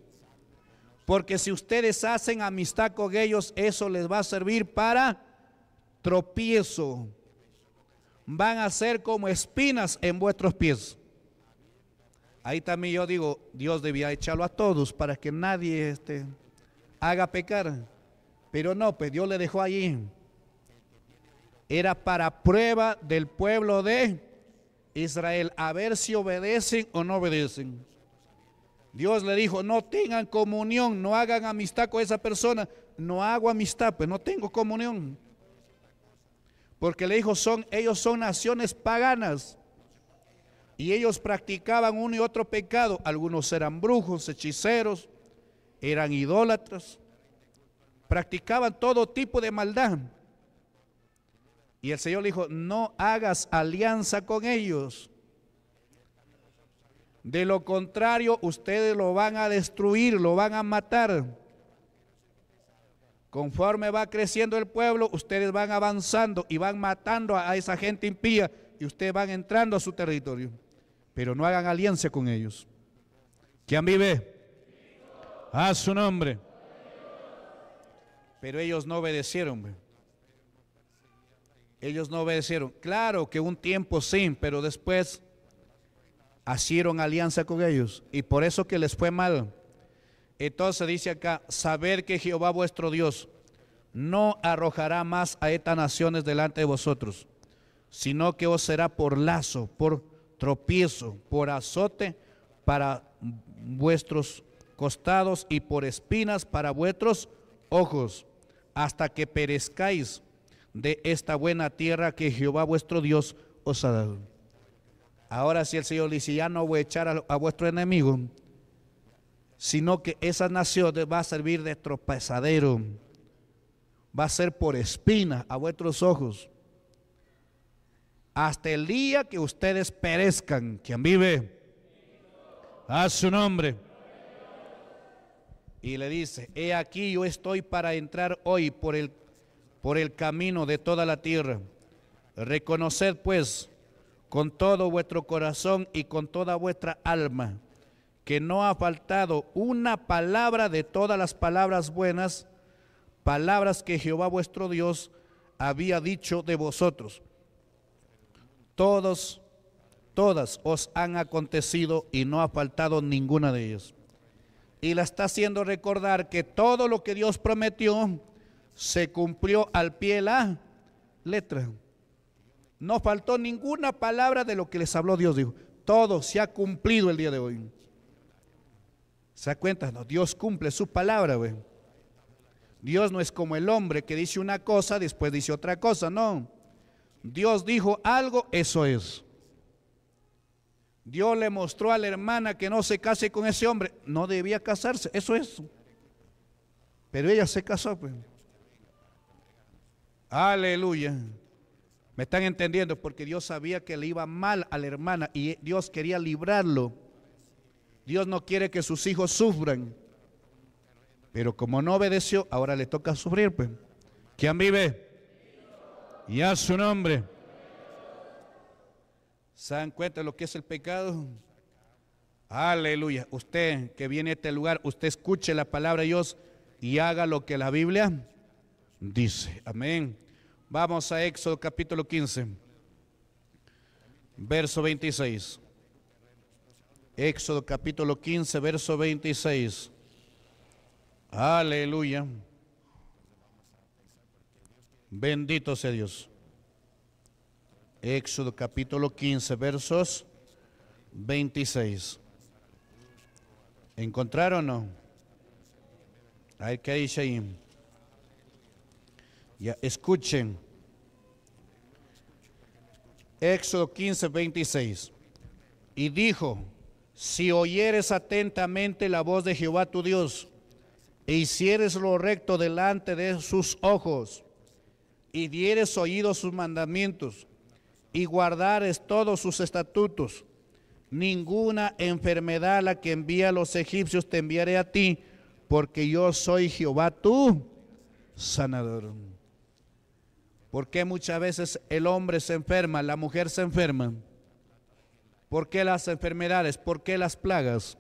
porque si ustedes hacen amistad con ellos, eso les va a servir para tropiezo. Van a ser como espinas en vuestros pies. Ahí también yo digo, Dios debía echarlo a todos para que nadie este, haga pecar. Pero no, pues Dios le dejó allí. Era para prueba del pueblo de Israel, a ver si obedecen o no obedecen. Dios le dijo, no tengan comunión, no hagan amistad con esa persona. No hago amistad, pues no tengo comunión. Porque le dijo, son, ellos son naciones paganas. Y ellos practicaban uno y otro pecado. Algunos eran brujos, hechiceros, eran idólatras. Practicaban todo tipo de maldad. Y el Señor le dijo, no hagas alianza con ellos de lo contrario, ustedes lo van a destruir, lo van a matar. Conforme va creciendo el pueblo, ustedes van avanzando y van matando a esa gente impía y ustedes van entrando a su territorio. Pero no hagan alianza con ellos. ¿Quién vive? A su nombre. Pero ellos no obedecieron. Ellos no obedecieron. Claro que un tiempo sí, pero después hicieron alianza con ellos y por eso que les fue mal. Entonces dice acá, saber que Jehová vuestro Dios no arrojará más a estas naciones delante de vosotros, sino que os será por lazo, por tropiezo, por azote para vuestros costados y por espinas para vuestros ojos, hasta que perezcáis de esta buena tierra que Jehová vuestro Dios os ha dado. Ahora si el Señor dice, ya no voy a echar a, vuestro enemigo, sino que esa nación va a servir de tropezadero, va a ser por espina a vuestros ojos, hasta el día que ustedes perezcan. Quien vive? A su nombre. Y le dice, he aquí yo estoy para entrar hoy por el, por el camino de toda la tierra. Reconoced pues con todo vuestro corazón y con toda vuestra alma, que no ha faltado una palabra de todas las palabras buenas, palabras que Jehová vuestro Dios había dicho de vosotros. Todos, todas os han acontecido y no ha faltado ninguna de ellas. Y la está haciendo recordar que todo lo que Dios prometió se cumplió al pie la letra. No faltó ninguna palabra de lo que les habló Dios. Dijo, todo se ha cumplido el día de hoy. ¿Se da cuenta? Dios cumple su palabra, Dios no es como el hombre que dice una cosa, después dice otra cosa, no. Dios dijo algo, eso es. Dios le mostró a la hermana que no se case con ese hombre. No debía casarse, eso es. Pero ella se casó. Pues. Aleluya. ¿Me están entendiendo? Porque Dios sabía que le iba mal a la hermana y Dios quería librarlo. Dios no quiere que sus hijos sufran. Pero como no obedeció, ahora le toca sufrir. Pues. ¿Quién vive? Y a su nombre. ¿Se dan cuenta lo que es el pecado? Aleluya. Usted que viene a este lugar, usted escuche la palabra de Dios y haga lo que la Biblia dice. Amén. Vamos a Éxodo capítulo 15, verso 26. Éxodo capítulo 15, verso 26. Aleluya. Bendito sea Dios. Éxodo capítulo 15, versos 26. ¿Encontraron o no? Hay que irse ahí escuchen. Éxodo 15, 26. Y dijo, si oyeres atentamente la voz de Jehová tu Dios, e hicieres lo recto delante de sus ojos, y dieres oídos sus mandamientos, y guardares todos sus estatutos, ninguna enfermedad la que envía a los egipcios te enviaré a ti, porque yo soy Jehová tu sanador. ¿Por qué muchas veces el hombre se enferma, la mujer se enferma? ¿Por qué las enfermedades? ¿Por qué las plagas?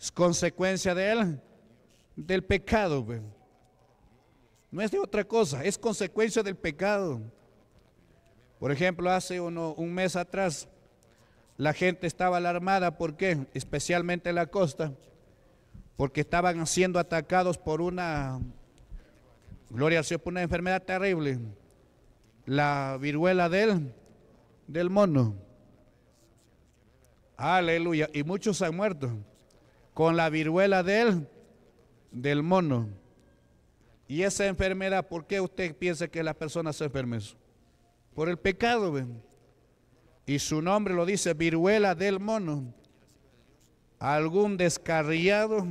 ¿Es consecuencia de él? Del pecado. No es de otra cosa, es consecuencia del pecado. Por ejemplo, hace uno, un mes atrás, la gente estaba alarmada, ¿por qué? Especialmente en la costa, porque estaban siendo atacados por una, gloria al Señor, por una enfermedad terrible la viruela del, del mono. Aleluya. Y muchos han muerto con la viruela del, del mono. Y esa enfermedad, ¿por qué usted piensa que las personas se enferman? Por el pecado, Y su nombre lo dice, viruela del mono. Algún descarriado,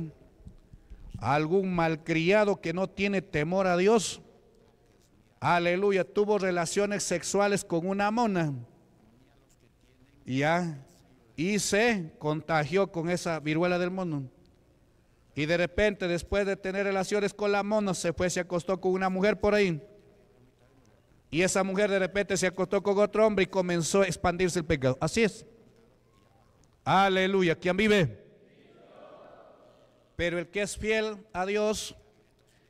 algún malcriado que no tiene temor a Dios, aleluya, tuvo relaciones sexuales con una mona. Y ya, y se contagió con esa viruela del mono. Y de repente, después de tener relaciones con la mona, se fue, se acostó con una mujer por ahí. Y esa mujer de repente se acostó con otro hombre y comenzó a expandirse el pecado. Así es. Aleluya. ¿Quién vive? Pero el que es fiel a Dios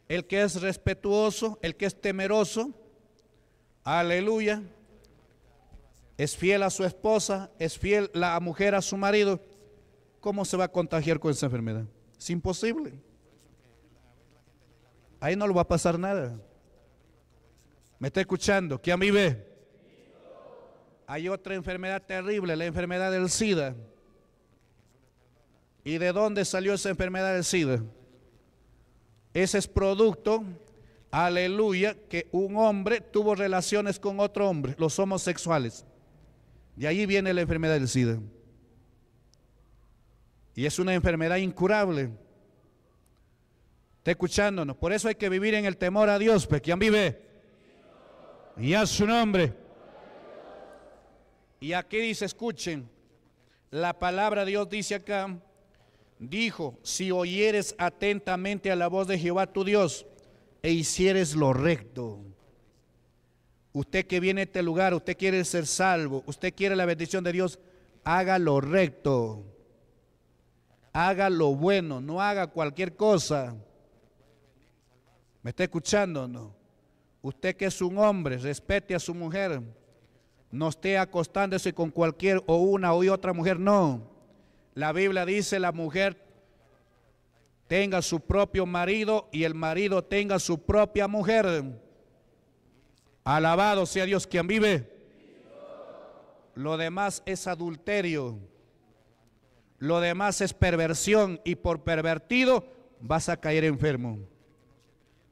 el que es respetuoso, el que es temeroso, aleluya, es fiel a su esposa, es fiel la mujer a su marido, ¿cómo se va a contagiar con esa enfermedad? Es imposible. Ahí no le va a pasar nada. ¿Me está escuchando? mí ve? Hay otra enfermedad terrible, la enfermedad del SIDA. ¿Y de dónde salió esa enfermedad del SIDA? Ese es producto, aleluya, que un hombre tuvo relaciones con otro hombre, los homosexuales. De ahí viene la enfermedad del SIDA. Y es una enfermedad incurable. Está escuchándonos. Por eso hay que vivir en el temor a Dios, porque quien vive. Y a su nombre. Y aquí dice, escuchen, la palabra de Dios dice acá, dijo, si oyeres atentamente a la voz de Jehová tu Dios e hicieres lo recto. Usted que viene a este lugar, usted quiere ser salvo, usted quiere la bendición de Dios, haga lo recto. Haga lo bueno, no haga cualquier cosa. ¿Me está escuchando no? Usted que es un hombre, respete a su mujer. No esté acostándose con cualquier o una o otra mujer, no la Biblia dice la mujer tenga su propio marido y el marido tenga su propia mujer. Alabado sea Dios quien vive. Lo demás es adulterio. Lo demás es perversión y por pervertido vas a caer enfermo.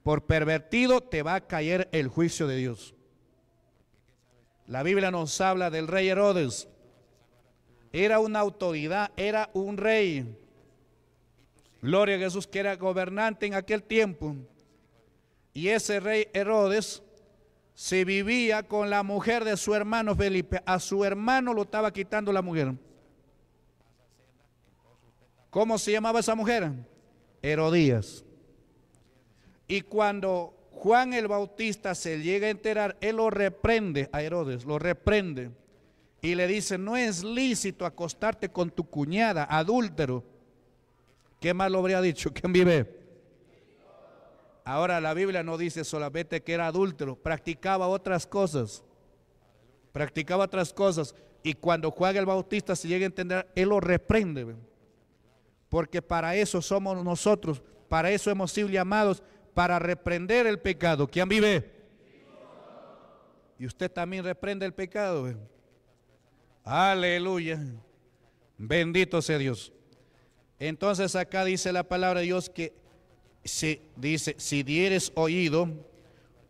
Por pervertido te va a caer el juicio de Dios. La Biblia nos habla del rey Herodes era una autoridad, era un rey. Gloria a Jesús que era gobernante en aquel tiempo. Y ese rey Herodes se vivía con la mujer de su hermano Felipe. A su hermano lo estaba quitando la mujer. ¿Cómo se llamaba esa mujer? Herodías. Y cuando Juan el Bautista se llega a enterar, él lo reprende a Herodes, lo reprende y le dice, no es lícito acostarte con tu cuñada, adúltero. ¿Qué más lo habría dicho? ¿Quién vive? Ahora la Biblia no dice solamente que era adúltero, practicaba otras cosas. Practicaba otras cosas. Y cuando juega el Bautista se llega a entender, él lo reprende. Porque para eso somos nosotros, para eso hemos sido llamados, para reprender el pecado. ¿Quién vive? Y usted también reprende el pecado. Aleluya. Bendito sea Dios. Entonces acá dice la palabra de Dios que si dice, si dieres oído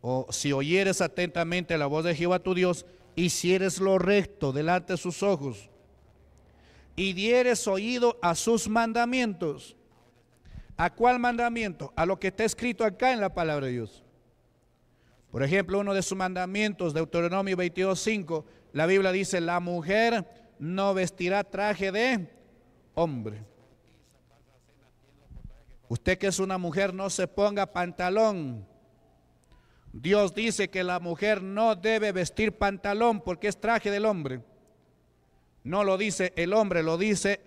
o si oyeres atentamente la voz de Jehová tu Dios, hicieres lo recto delante de sus ojos y dieres oído a sus mandamientos. ¿A cuál mandamiento? A lo que está escrito acá en la palabra de Dios. Por ejemplo, uno de sus mandamientos, Deuteronomio 22.5, la Biblia dice, la mujer no vestirá traje de hombre. Usted que es una mujer, no se ponga pantalón. Dios dice que la mujer no debe vestir pantalón porque es traje del hombre. No lo dice el hombre, lo dice,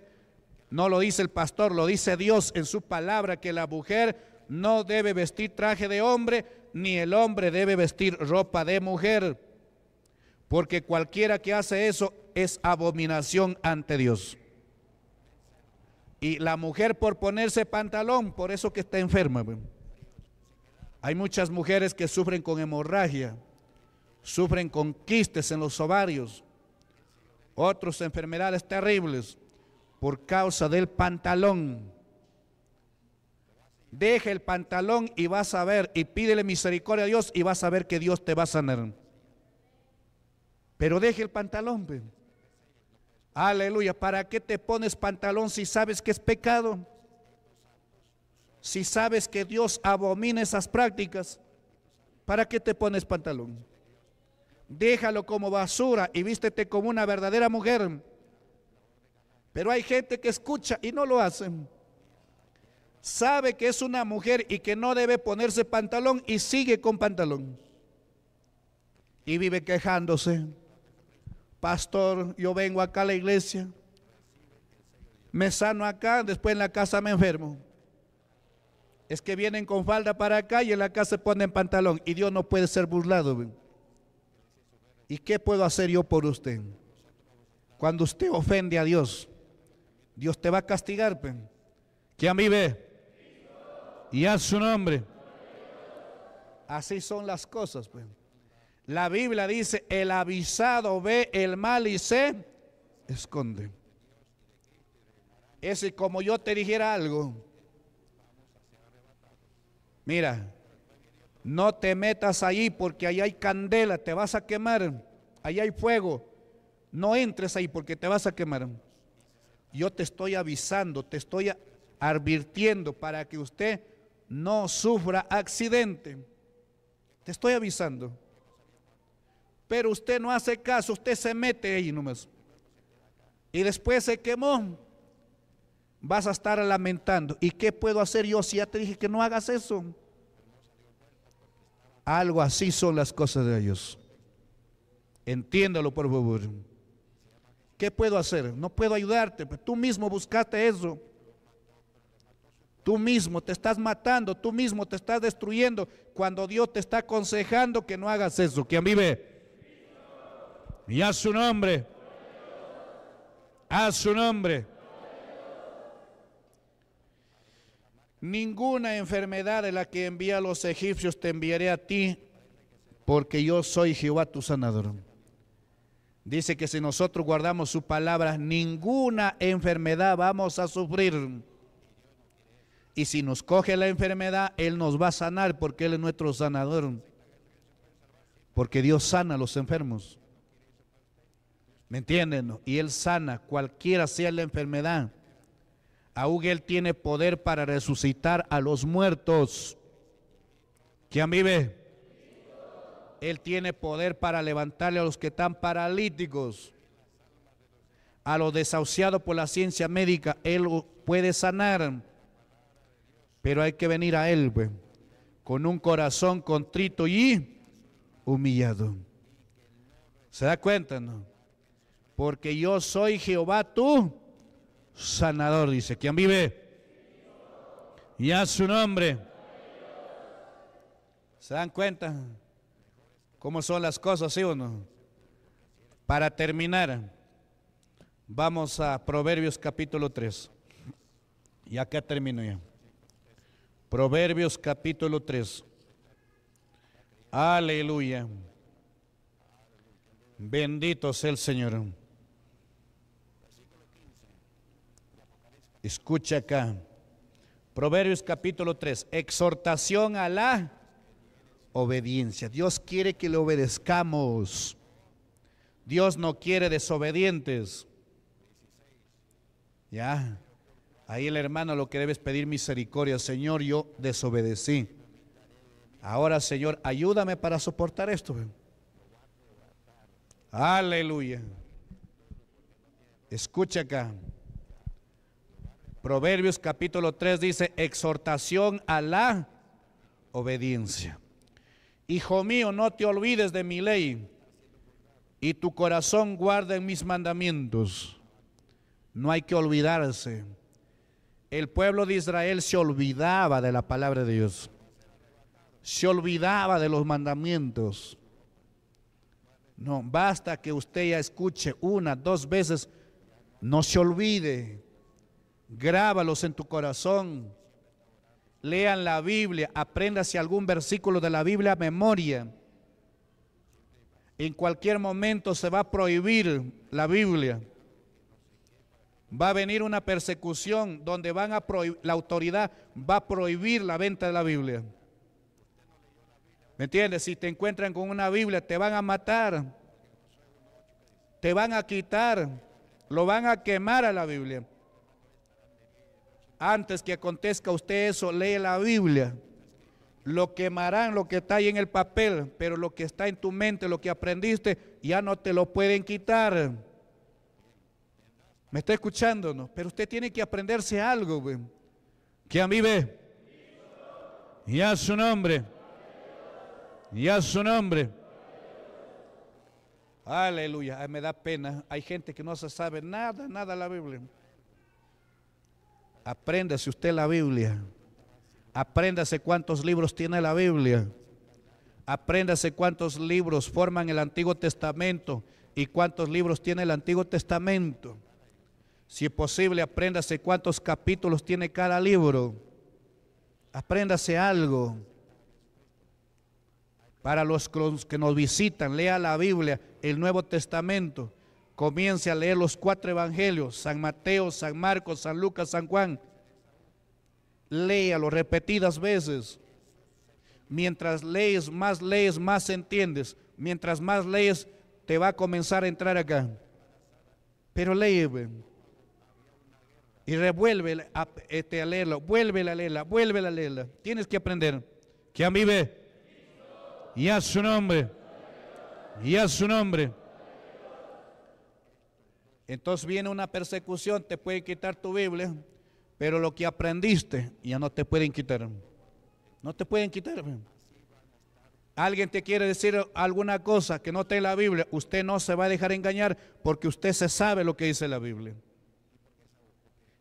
no lo dice el pastor, lo dice Dios en su palabra que la mujer no debe vestir traje de hombre, ni el hombre debe vestir ropa de mujer porque cualquiera que hace eso es abominación ante Dios. Y la mujer por ponerse pantalón, por eso que está enferma. Hay muchas mujeres que sufren con hemorragia, sufren con quistes en los ovarios, otras enfermedades terribles por causa del pantalón. Deja el pantalón y vas a ver, y pídele misericordia a Dios y vas a ver que Dios te va a sanar. Pero deje el pantalón. Aleluya. ¿Para qué te pones pantalón si sabes que es pecado? Si sabes que Dios abomina esas prácticas, ¿para qué te pones pantalón? Déjalo como basura y vístete como una verdadera mujer. Pero hay gente que escucha y no lo hace. Sabe que es una mujer y que no debe ponerse pantalón y sigue con pantalón. Y vive quejándose pastor, yo vengo acá a la iglesia, me sano acá, después en la casa me enfermo. Es que vienen con falda para acá y en la casa se ponen pantalón. Y Dios no puede ser burlado. ¿Y qué puedo hacer yo por usted? Cuando usted ofende a Dios, Dios te va a castigar. Que a mí ve. Y haz su nombre. Así son las cosas. Pues. La Biblia dice, el avisado ve el mal y se esconde. Es como yo te dijera algo. Mira, no te metas ahí porque ahí hay candela, te vas a quemar. Ahí hay fuego. No entres ahí porque te vas a quemar. Yo te estoy avisando, te estoy advirtiendo para que usted no sufra accidente. Te estoy avisando pero usted no hace caso, usted se mete ahí nomás. Y después se quemó. Vas a estar lamentando. ¿Y qué puedo hacer yo si ya te dije que no hagas eso? Algo así son las cosas de ellos. Entiéndalo, por favor. ¿Qué puedo hacer? No puedo ayudarte. tú mismo buscaste eso. Tú mismo te estás matando, tú mismo te estás destruyendo cuando Dios te está aconsejando que no hagas eso. ¿Quién vive? Y a su nombre. A su nombre. Ninguna enfermedad de la que envía a los egipcios te enviaré a ti, porque yo soy Jehová tu sanador. Dice que si nosotros guardamos su palabra ninguna enfermedad vamos a sufrir. Y si nos coge la enfermedad, Él nos va a sanar porque Él es nuestro sanador. Porque Dios sana a los enfermos. ¿Me entienden? Y Él sana cualquiera sea la enfermedad. Aún Él tiene poder para resucitar a los muertos. ¿Quién vive? Él tiene poder para levantarle a los que están paralíticos. A los desahuciados por la ciencia médica, Él puede sanar. Pero hay que venir a Él, pues, con un corazón contrito y humillado. ¿Se da cuenta, no? porque yo soy Jehová tu sanador, dice. quien vive? Y a su nombre. ¿Se dan cuenta cómo son las cosas, sí o no? Para terminar, vamos a Proverbios capítulo 3. Y acá termino ya. Proverbios capítulo 3. Aleluya. Bendito sea el Señor. Escucha acá. Proverbios capítulo 3. Exhortación a la obediencia. Dios quiere que le obedezcamos. Dios no quiere desobedientes. Ya. Ahí el hermano lo que debe es pedir misericordia. Señor, yo desobedecí. Ahora, Señor, ayúdame para soportar esto. Aleluya. Escucha acá. Proverbios capítulo 3 dice, exhortación a la obediencia. Hijo mío, no te olvides de mi ley y tu corazón guarda en mis mandamientos. No hay que olvidarse. El pueblo de Israel se olvidaba de la palabra de Dios. Se olvidaba de los mandamientos. No, basta que usted ya escuche una, dos veces. No se olvide. Grábalos en tu corazón. Lean la Biblia, apréndase algún versículo de la Biblia a memoria. En cualquier momento se va a prohibir la Biblia. Va a venir una persecución donde van a la autoridad va a prohibir la venta de la Biblia. ¿Me entiendes? Si te encuentran con una Biblia, te van a matar, te van a quitar, lo van a quemar a la Biblia. Antes que acontezca usted eso, lee la Biblia. Lo quemarán, lo que está ahí en el papel, pero lo que está en tu mente, lo que aprendiste, ya no te lo pueden quitar. ¿Me está escuchando? Pero usted tiene que aprenderse algo, güey. Que a mí ve. Y a su nombre. Y a su nombre. Aleluya. me da pena. Hay gente que no sabe nada, nada de la Biblia. Apréndase usted la Biblia. Apréndase cuántos libros tiene la Biblia. Apréndase cuántos libros forman el Antiguo Testamento y cuántos libros tiene el Antiguo Testamento. Si es posible, apréndase cuántos capítulos tiene cada libro. Apréndase algo. Para los que nos visitan, lea la Biblia, el Nuevo Testamento comience a leer los cuatro evangelios, San Mateo, San Marcos, San Lucas, San Juan. Léalo repetidas veces. Mientras lees, más lees, más entiendes. Mientras más lees, te va a comenzar a entrar acá. Pero lee y revuelve a, este, a leerlo, vuelve a leerla, vuelve a leerla. Tienes que aprender. mí ve, Y a su nombre. Y a su nombre. Entonces viene una persecución, te pueden quitar tu Biblia, pero lo que aprendiste ya no te pueden quitar. No te pueden quitar. Alguien te quiere decir alguna cosa que no está la Biblia, usted no se va a dejar engañar porque usted se sabe lo que dice la Biblia.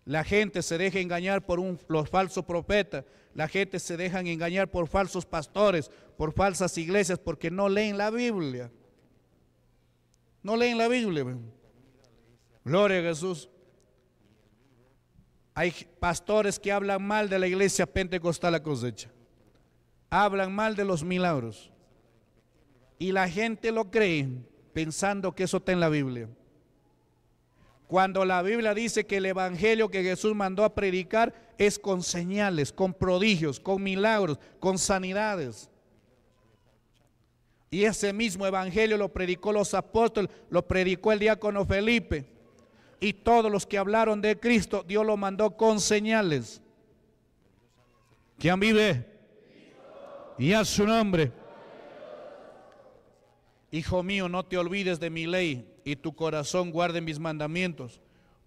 La gente se deja engañar por los falsos profetas, la gente se deja engañar por falsos pastores, por falsas iglesias, porque no leen la Biblia. No leen la Biblia. Gloria a Jesús. Hay pastores que hablan mal de la iglesia pentecostal a cosecha. Hablan mal de los milagros. Y la gente lo cree pensando que eso está en la Biblia. Cuando la Biblia dice que el Evangelio que Jesús mandó a predicar es con señales, con prodigios, con milagros, con sanidades. Y ese mismo Evangelio lo predicó los apóstoles, lo predicó el diácono Felipe y todos los que hablaron de Cristo, Dios lo mandó con señales. ¿Quién vive? Y a su nombre. Hijo mío, no te olvides de mi ley y tu corazón guarde mis mandamientos,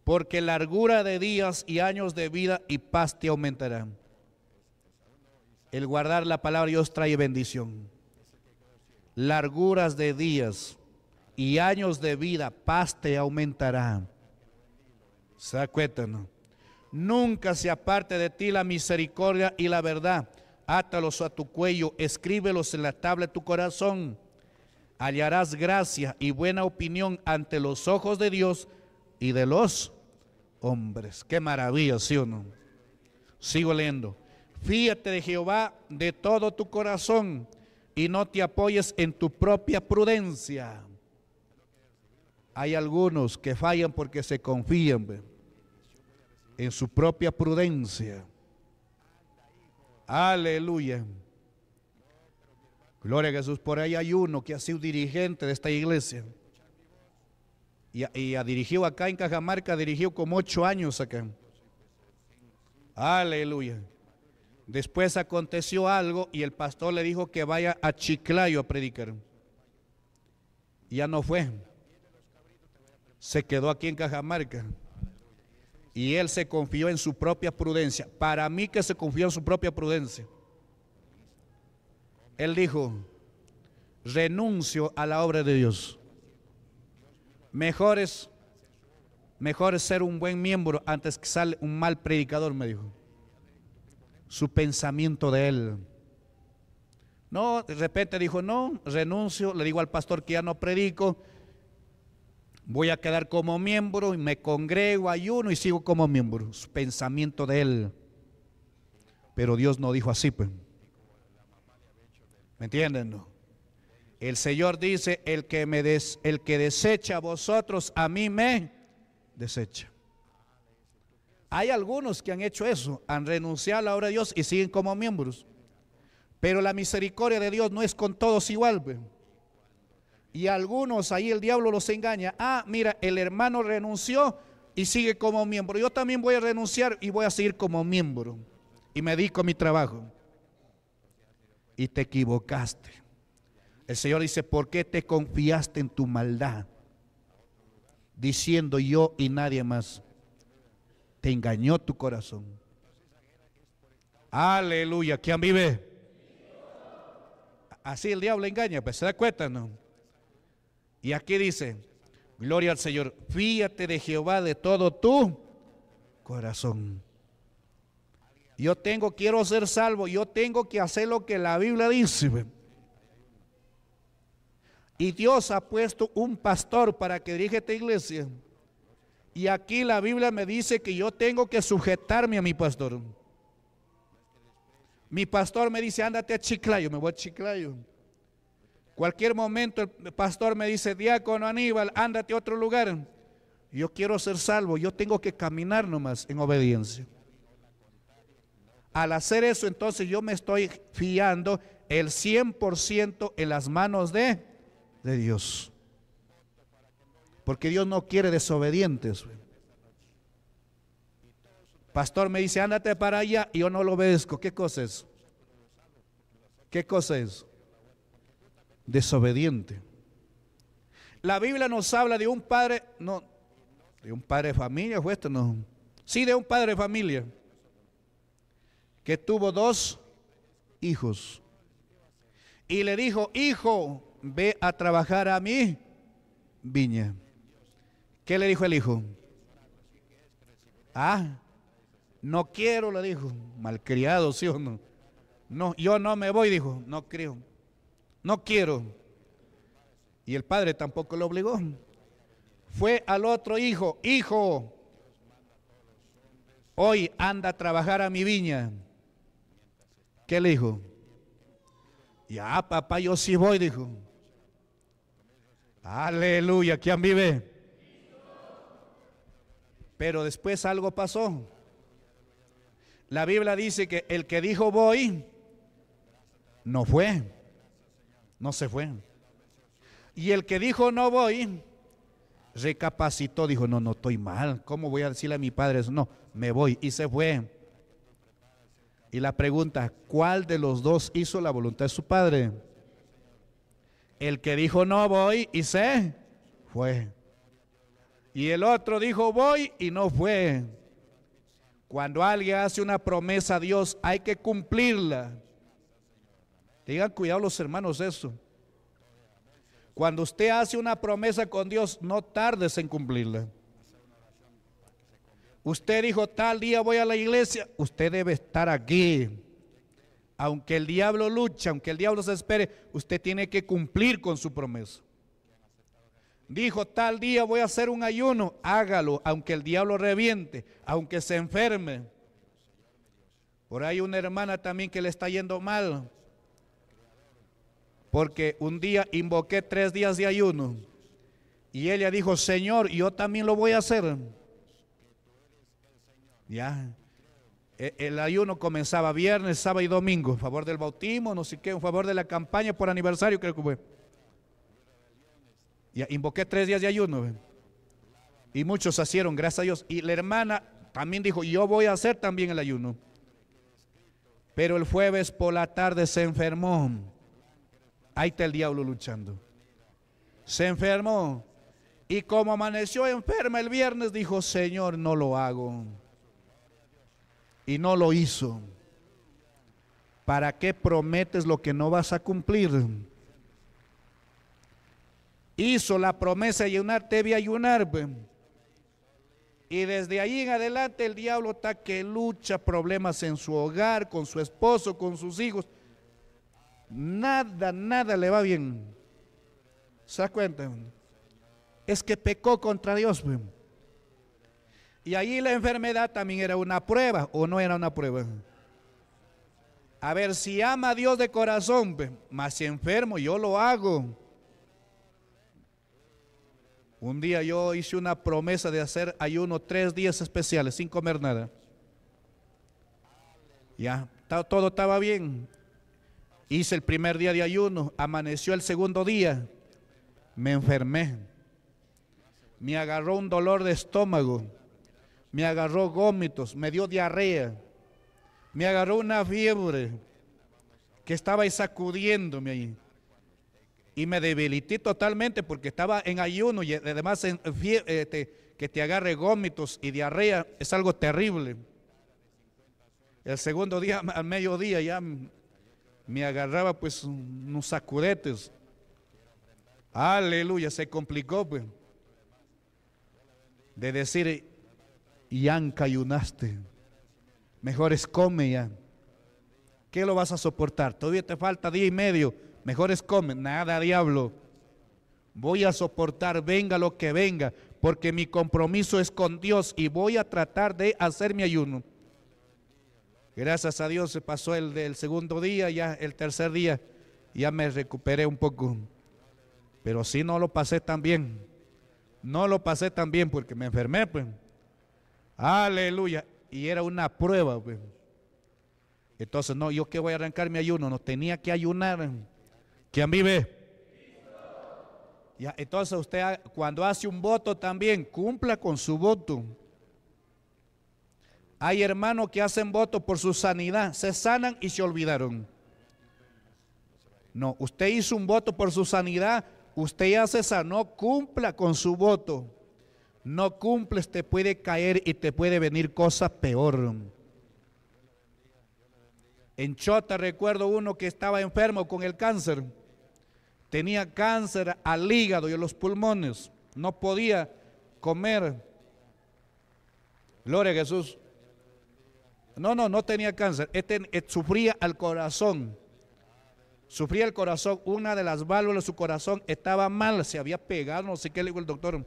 porque largura de días y años de vida y paz te aumentarán. El guardar la palabra Dios trae bendición. Larguras de días y años de vida, paz te aumentarán. Sacuétanos. Nunca se aparte de ti la misericordia y la verdad. Átalos a tu cuello, escríbelos en la tabla de tu corazón. Hallarás gracia y buena opinión ante los ojos de Dios y de los hombres. Qué maravilla, ¿sí o no? Sigo leyendo. Fíjate de Jehová de todo tu corazón y no te apoyes en tu propia prudencia. Hay algunos que fallan porque se confían en su propia prudencia. Aleluya. Gloria a Jesús. Por ahí hay uno que ha sido dirigente de esta iglesia. Y, y ha dirigido acá en Cajamarca, dirigió como ocho años acá. Aleluya. Después aconteció algo y el pastor le dijo que vaya a Chiclayo a predicar. Ya no fue. Se quedó aquí en Cajamarca. Y él se confió en su propia prudencia. Para mí que se confió en su propia prudencia. Él dijo, renuncio a la obra de Dios. Mejor es, mejor ser un buen miembro antes que sale un mal predicador, me dijo. Su pensamiento de él. No, de repente dijo, no, renuncio, le digo al pastor que ya no predico, voy a quedar como miembro y me congrego, ayuno y sigo como miembro. Pensamiento de él. Pero Dios no dijo así, pues. ¿Me entienden? El Señor dice, el que, me des, el que desecha a vosotros, a mí me desecha. Hay algunos que han hecho eso, han renunciado a la obra de Dios y siguen como miembros. Pero la misericordia de Dios no es con todos igual. Pues. Y algunos ahí el diablo los engaña. Ah, mira, el hermano renunció y sigue como miembro. Yo también voy a renunciar y voy a seguir como miembro. Y me dedico a mi trabajo. Y te equivocaste. El Señor dice, ¿por qué te confiaste en tu maldad? Diciendo yo y nadie más. Te engañó tu corazón. Aleluya, ¿quién vive? Así el diablo engaña, pues se da cuenta, ¿no? Y aquí dice, gloria al Señor, fíjate de Jehová de todo tu corazón. Yo tengo, quiero ser salvo, yo tengo que hacer lo que la Biblia dice. Y Dios ha puesto un pastor para que dirija esta iglesia. Y aquí la Biblia me dice que yo tengo que sujetarme a mi pastor. Mi pastor me dice, ándate a Chiclayo, me voy a Chiclayo. Cualquier momento el pastor me dice, diácono Aníbal, ándate a otro lugar. Yo quiero ser salvo, yo tengo que caminar nomás en obediencia. Al hacer eso, entonces yo me estoy fiando el 100% en las manos de, de Dios. Porque Dios no quiere desobedientes. Pastor me dice, ándate para allá y yo no lo obedezco. ¿Qué cosa es? ¿Qué cosa es? desobediente. La Biblia nos habla de un padre, no, de un padre de familia, fue esto, no. Sí, de un padre de familia que tuvo dos hijos. Y le dijo, hijo, ve a trabajar a mi viña. ¿Qué le dijo el hijo? Ah, no quiero, le dijo. Malcriado, sí o no. No, yo no me voy, dijo. No creo no quiero. Y el padre tampoco lo obligó. Fue al otro hijo, hijo, hoy anda a trabajar a mi viña. ¿Qué le dijo? Ya, papá, yo sí voy, dijo. Aleluya, ¿quién vive? Pero después algo pasó. La Biblia dice que el que dijo voy, no fue no se fue. Y el que dijo no voy, recapacitó, dijo, no, no estoy mal, ¿cómo voy a decirle a mi padre eso? No, me voy y se fue. Y la pregunta, ¿cuál de los dos hizo la voluntad de su padre? El que dijo no voy y se fue. Y el otro dijo voy y no fue. Cuando alguien hace una promesa a Dios, hay que cumplirla digan cuidado los hermanos eso. Cuando usted hace una promesa con Dios, no tardes en cumplirla. Usted dijo, tal día voy a la iglesia, usted debe estar aquí. Aunque el diablo lucha, aunque el diablo se espere, usted tiene que cumplir con su promesa. Dijo, tal día voy a hacer un ayuno, hágalo, aunque el diablo reviente, aunque se enferme. Por ahí una hermana también que le está yendo mal porque un día invoqué tres días de ayuno y ella dijo, Señor, yo también lo voy a hacer. Ya. E, el ayuno comenzaba viernes, sábado y domingo, a favor del bautismo, no sé qué, en favor de la campaña por aniversario, creo que fue. Ya, invoqué tres días de ayuno. Y muchos hicieron, gracias a Dios. Y la hermana también dijo, yo voy a hacer también el ayuno. Pero el jueves por la tarde se enfermó. Ahí está el diablo luchando. Se enfermó. Y como amaneció enferma el viernes, dijo, Señor, no lo hago. Y no lo hizo. ¿Para qué prometes lo que no vas a cumplir? Hizo la promesa de ayunar, te vi ayunar. Pues. Y desde ahí en adelante el diablo está que lucha problemas en su hogar, con su esposo, con sus hijos Nada, nada le va bien. ¿Se da cuenta? Es que pecó contra Dios. Pues. Y ahí la enfermedad también era una prueba o no era una prueba. A ver, si ama a Dios de corazón, más pues, si enfermo, yo lo hago. Un día yo hice una promesa de hacer ayuno tres días especiales sin comer nada. Ya, todo estaba bien. Hice el primer día de ayuno, amaneció el segundo día, me enfermé, me agarró un dolor de estómago, me agarró gómitos, me dio diarrea, me agarró una fiebre que estaba sacudiéndome ahí. Y me debilité totalmente porque estaba en ayuno y además este, que te agarre gómitos y diarrea es algo terrible. El segundo día, al mediodía, ya me agarraba pues unos sacudetes. Aleluya, se complicó pues. De decir, que ayunaste. Mejor es come ya. ¿Qué lo vas a soportar? Todavía te falta día y medio. Mejor es come. Nada, diablo. Voy a soportar, venga lo que venga, porque mi compromiso es con Dios y voy a tratar de hacer mi ayuno. Gracias a Dios se pasó el del segundo día, ya el tercer día, ya me recuperé un poco. Pero sí no lo pasé tan bien. No lo pasé tan bien porque me enfermé, pues. Aleluya. Y era una prueba, pues. Entonces, no, yo que voy a arrancar mi ayuno, no tenía que ayunar. ¿Quién vive? Ya, entonces usted cuando hace un voto también, cumpla con su voto. Hay hermanos que hacen voto por su sanidad, se sanan y se olvidaron. No, usted hizo un voto por su sanidad, usted ya se sanó, cumpla con su voto. No cumples, te puede caer y te puede venir cosas peor. En Chota recuerdo uno que estaba enfermo con el cáncer. Tenía cáncer al hígado y a los pulmones. No podía comer. Gloria a Jesús. No, no, no tenía cáncer. Eh, sufría al corazón. Sufría el corazón. Una de las válvulas de su corazón estaba mal. Se había pegado, no sé qué le dijo el doctor.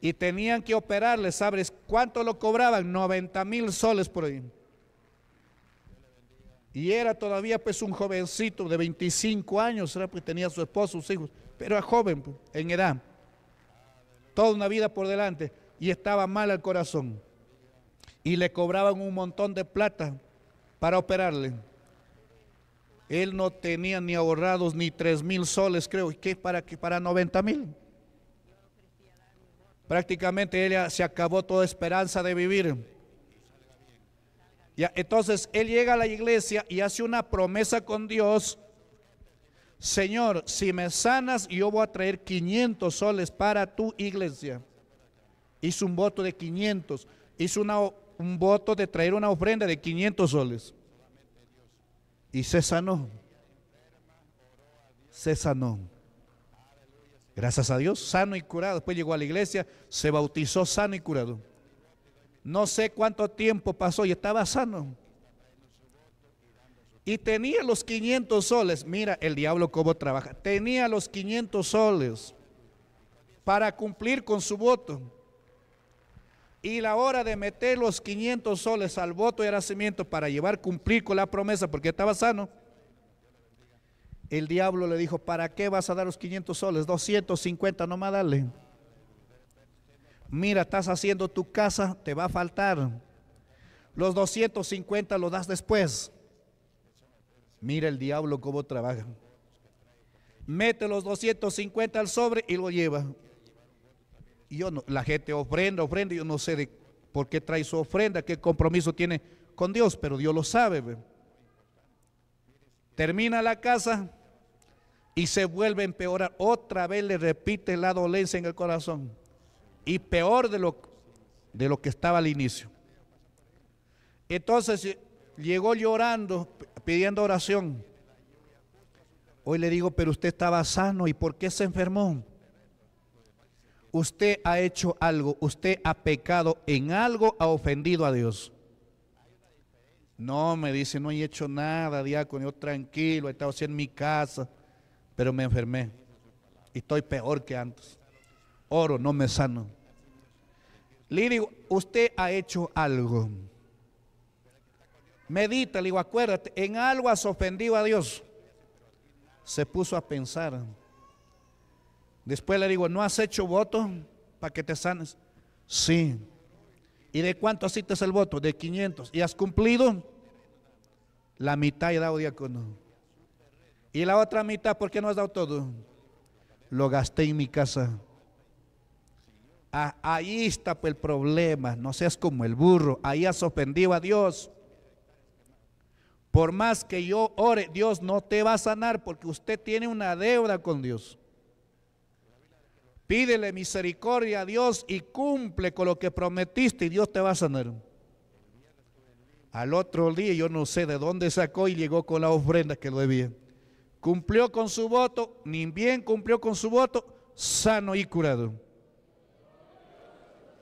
Y tenían que operarle, ¿sabes cuánto lo cobraban? 90 mil soles por ahí. Y era todavía pues un jovencito de 25 años, era pues, tenía su esposo, sus hijos, pero era joven pues, en edad. Toda una vida por delante y estaba mal al corazón y le cobraban un montón de plata para operarle. Él no tenía ni ahorrados ni tres mil soles, creo, que para, para 90 mil. Prácticamente él se acabó toda esperanza de vivir. entonces él llega a la iglesia y hace una promesa con Dios. Señor, si me sanas, yo voy a traer 500 soles para tu iglesia. Hizo un voto de 500. Hizo una un voto de traer una ofrenda de 500 soles. Y se sanó. Se sanó. Gracias a Dios, sano y curado. Después llegó a la iglesia, se bautizó sano y curado. No sé cuánto tiempo pasó y estaba sano. Y tenía los 500 soles. Mira el diablo cómo trabaja. Tenía los 500 soles para cumplir con su voto y la hora de meter los 500 soles al voto de nacimiento para llevar cumplir con la promesa porque estaba sano, el diablo le dijo, ¿para qué vas a dar los 500 soles? 250 nomás dale. Mira, estás haciendo tu casa, te va a faltar. Los 250 lo das después. Mira el diablo cómo trabaja. Mete los 250 al sobre y lo lleva. Y yo la gente ofrenda, ofrenda, yo no sé de por qué trae su ofrenda, qué compromiso tiene con Dios, pero Dios lo sabe. Termina la casa y se vuelve a empeorar. Otra vez le repite la dolencia en el corazón. Y peor de lo, de lo que estaba al inicio. Entonces llegó llorando, pidiendo oración. Hoy le digo, pero usted estaba sano y ¿por qué se enfermó? usted ha hecho algo, usted ha pecado en algo, ha ofendido a Dios. No, me dice, no he hecho nada, diácono, yo tranquilo, he estado así en mi casa, pero me enfermé y estoy peor que antes. Oro, no me sano. Le usted ha hecho algo. Medita, le digo, acuérdate, en algo has ofendido a Dios. Se puso a pensar. Después le digo, ¿no has hecho voto para que te sanes? Sí. ¿Y de cuánto es el voto? De 500. ¿Y has cumplido? La mitad he dado diácono. ¿Y la otra mitad por qué no has dado todo? Lo gasté en mi casa. Ah, ahí está pues, el problema. No seas como el burro. Ahí has ofendido a Dios. Por más que yo ore, Dios no te va a sanar porque usted tiene una deuda con Dios. Pídele misericordia a Dios y cumple con lo que prometiste y Dios te va a sanar. Al otro día yo no sé de dónde sacó y llegó con la ofrenda que lo debía. Cumplió con su voto, ni bien cumplió con su voto, sano y curado.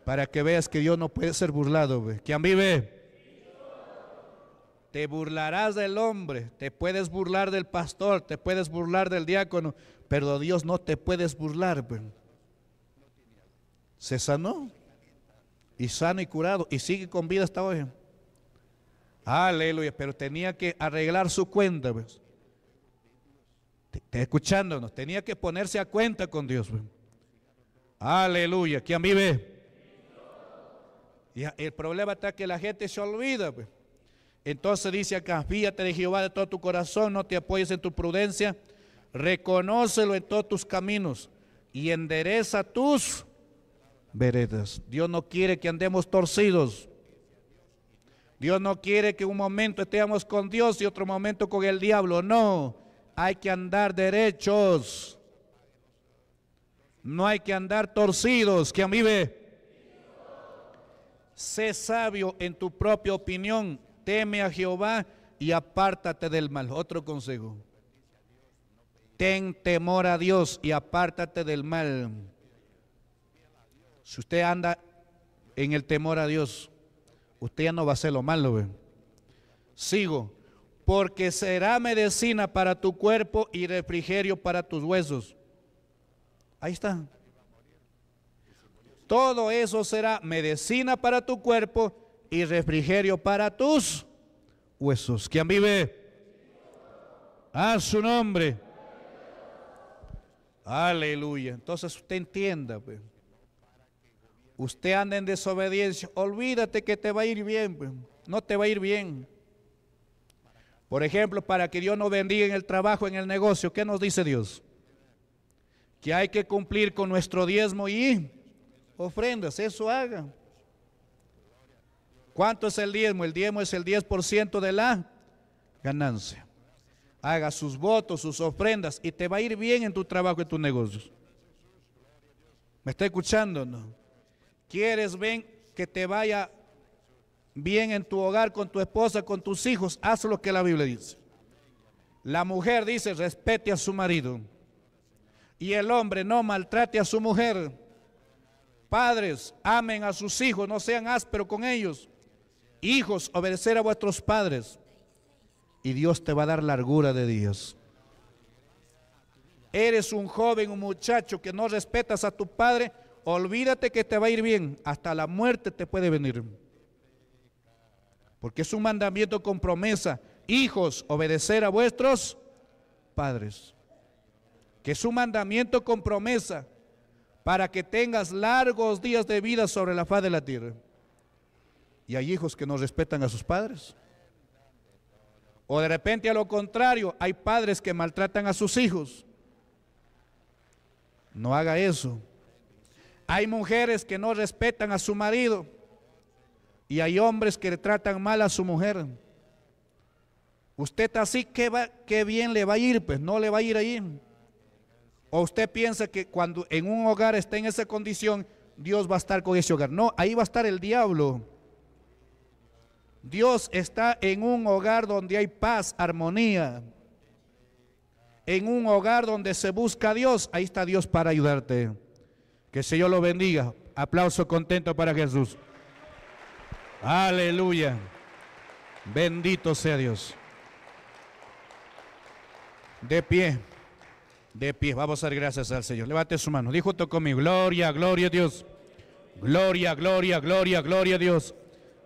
Para que veas que Dios no puede ser burlado. a ¿Quién vive? Te burlarás del hombre, te puedes burlar del pastor, te puedes burlar del diácono, pero Dios no te puedes burlar se sanó y sano y curado y sigue con vida hasta hoy. Aleluya, pero tenía que arreglar su cuenta. Pues. Escuchándonos, tenía que ponerse a cuenta con Dios. Pues. Aleluya, ¿quién vive? el problema está que la gente se olvida. Pues. Entonces dice acá, fíjate de Jehová de todo tu corazón, no te apoyes en tu prudencia, reconócelo en todos tus caminos y endereza tus veredas. Dios no quiere que andemos torcidos. Dios no quiere que un momento estemos con Dios y otro momento con el diablo. No, hay que andar derechos. No hay que andar torcidos. Que a Sé sabio en tu propia opinión. Teme a Jehová y apártate del mal. Otro consejo. Ten temor a Dios y apártate del mal. Si usted anda en el temor a Dios, usted ya no va a hacer lo malo. Ve. Sigo, porque será medicina para tu cuerpo y refrigerio para tus huesos. Ahí está. Todo eso será medicina para tu cuerpo y refrigerio para tus huesos. ¿Quién vive? A su nombre. Aleluya. Entonces usted entienda. Pues usted anda en desobediencia, olvídate que te va a ir bien, pues, no te va a ir bien. Por ejemplo, para que Dios nos bendiga en el trabajo, en el negocio, ¿qué nos dice Dios? Que hay que cumplir con nuestro diezmo y ofrendas, eso haga. ¿Cuánto es el diezmo? El diezmo es el 10% de la ganancia. Haga sus votos, sus ofrendas y te va a ir bien en tu trabajo, en tus negocios. ¿Me está escuchando? No? quieres ven que te vaya bien en tu hogar, con tu esposa, con tus hijos, haz lo que la Biblia dice. La mujer dice, respete a su marido. Y el hombre no maltrate a su mujer. Padres, amen a sus hijos, no sean ásperos con ellos. Hijos, obedecer a vuestros padres. Y Dios te va a dar largura de Dios. Eres un joven, un muchacho que no respetas a tu padre, Olvídate que te va a ir bien, hasta la muerte te puede venir. Porque es un mandamiento con promesa. Hijos, obedecer a vuestros padres. Que es un mandamiento con promesa para que tengas largos días de vida sobre la faz de la tierra. Y hay hijos que no respetan a sus padres. O de repente a lo contrario, hay padres que maltratan a sus hijos. No haga eso. Hay mujeres que no respetan a su marido y hay hombres que le tratan mal a su mujer. Usted así, ¿qué, va, bien le va a ir? Pues no le va a ir ahí ¿O usted piensa que cuando en un hogar está en esa condición, Dios va a estar con ese hogar? No, ahí va a estar el diablo. Dios está en un hogar donde hay paz, armonía. En un hogar donde se busca a Dios, ahí está Dios para ayudarte. Que el Señor lo bendiga. Aplauso contento para Jesús. Aleluya. Bendito sea Dios. De pie. De pie. Vamos a dar gracias al Señor. Levante su mano. Dijo junto conmigo. Gloria, gloria a Dios. Gloria, gloria, gloria, gloria a Dios.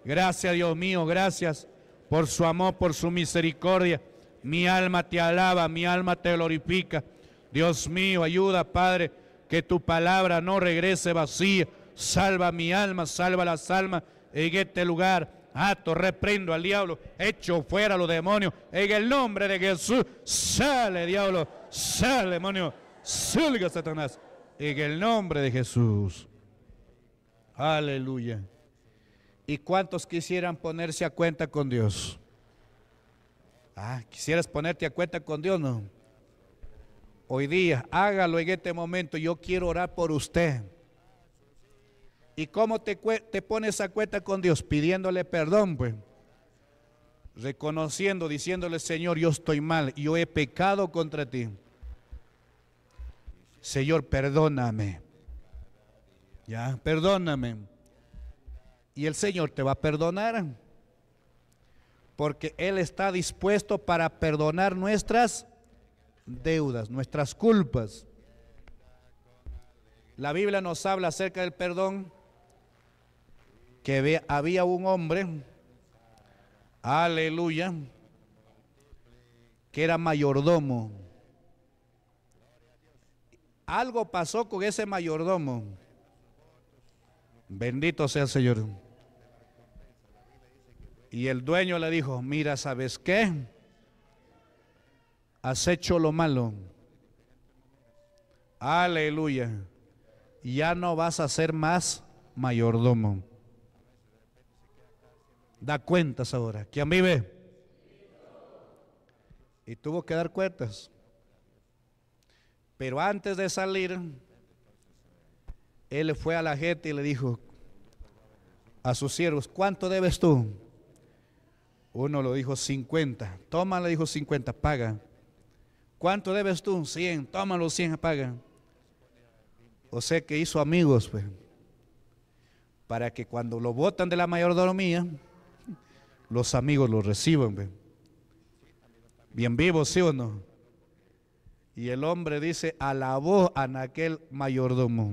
Gracias Dios mío. Gracias por su amor, por su misericordia. Mi alma te alaba, mi alma te glorifica. Dios mío, ayuda, Padre que tu palabra no regrese vacía. Salva mi alma, salva las almas en este lugar. Ato, reprendo al diablo, echo fuera los demonios. En el nombre de Jesús, sale diablo, sale demonio, salga Satanás. En el nombre de Jesús. Aleluya. ¿Y cuántos quisieran ponerse a cuenta con Dios? Ah, quisieras ponerte a cuenta con Dios, no hoy día, hágalo en este momento. Yo quiero orar por usted. ¿Y cómo te, te pones a cuenta con Dios? Pidiéndole perdón, pues. Reconociendo, diciéndole, Señor, yo estoy mal, yo he pecado contra ti. Señor, perdóname. Ya, perdóname. Y el Señor te va a perdonar. Porque Él está dispuesto para perdonar nuestras deudas, nuestras culpas. La Biblia nos habla acerca del perdón, que había un hombre, aleluya, que era mayordomo. Algo pasó con ese mayordomo. Bendito sea el Señor. Y el dueño le dijo, mira, ¿sabes qué? has hecho lo malo. Aleluya. Ya no vas a ser más mayordomo. Da cuentas ahora. ¿Quién vive? Y tuvo que dar cuentas. Pero antes de salir, él fue a la gente y le dijo a sus siervos, ¿cuánto debes tú? Uno lo dijo 50. Toma, le dijo 50, paga. ¿Cuánto debes tú? 100. Toma los 100, paga. O sea que hizo amigos, pues. Para que cuando lo votan de la mayordomía, los amigos lo reciban, pues. Bien vivo, ¿sí o no? Y el hombre dice, alabó a aquel mayordomo.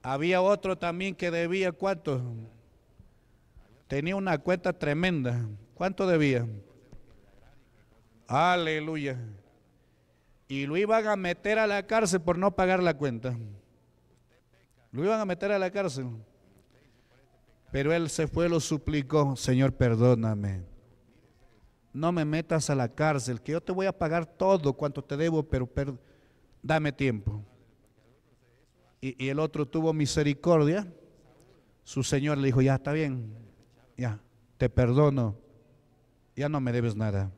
Había otro también que debía, ¿cuánto? Tenía una cuenta tremenda. ¿Cuánto debía? Aleluya. Y lo iban a meter a la cárcel por no pagar la cuenta. Lo iban a meter a la cárcel. Pero él se fue, lo suplicó, Señor, perdóname. No me metas a la cárcel, que yo te voy a pagar todo cuanto te debo, pero, dame tiempo. Y, y el otro tuvo misericordia. Su Señor le dijo, ya está bien, ya, te perdono, ya no me debes nada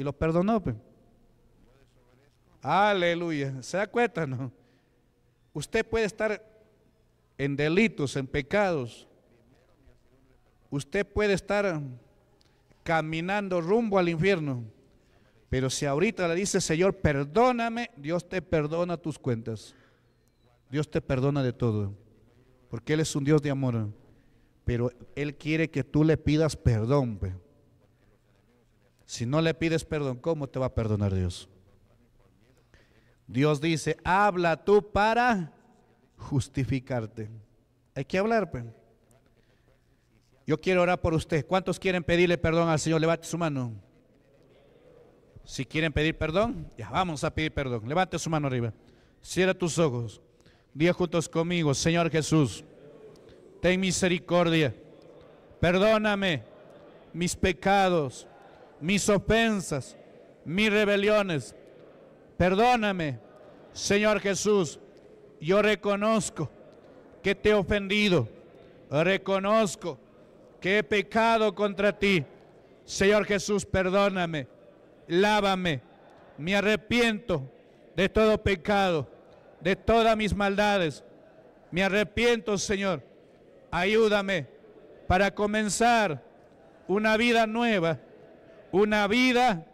y lo perdonó. Pues. Aleluya. ¿Se da cuenta? No? Usted puede estar en delitos, en pecados. Usted puede estar caminando rumbo al infierno. Pero si ahorita le dice, Señor, perdóname, Dios te perdona tus cuentas. Dios te perdona de todo. Porque Él es un Dios de amor. Pero Él quiere que tú le pidas perdón. Pues. Si no le pides perdón, ¿cómo te va a perdonar Dios? Dios dice, habla tú para justificarte. Hay que hablar. Pues. Yo quiero orar por usted. ¿Cuántos quieren pedirle perdón al Señor? Levante su mano. Si quieren pedir perdón, ya vamos a pedir perdón. Levante su mano arriba. Cierra tus ojos. Día juntos conmigo, Señor Jesús. Ten misericordia. Perdóname mis pecados mis ofensas, mis rebeliones. Perdóname, Señor Jesús. Yo reconozco que te he ofendido. Reconozco que he pecado contra ti. Señor Jesús, perdóname. Lávame. Me arrepiento de todo pecado, de todas mis maldades. Me arrepiento, Señor. Ayúdame para comenzar una vida nueva una vida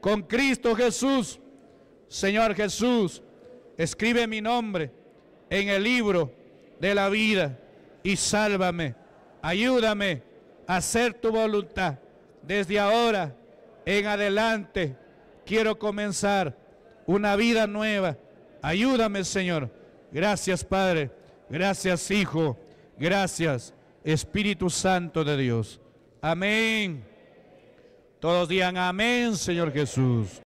con Cristo Jesús. Señor Jesús, escribe mi nombre en el libro de la vida y sálvame. Ayúdame a hacer tu voluntad. Desde ahora en adelante quiero comenzar una vida nueva. Ayúdame, Señor. Gracias, Padre. Gracias, Hijo. Gracias, Espíritu Santo de Dios. Amén. Todos digan amén, Señor Jesús.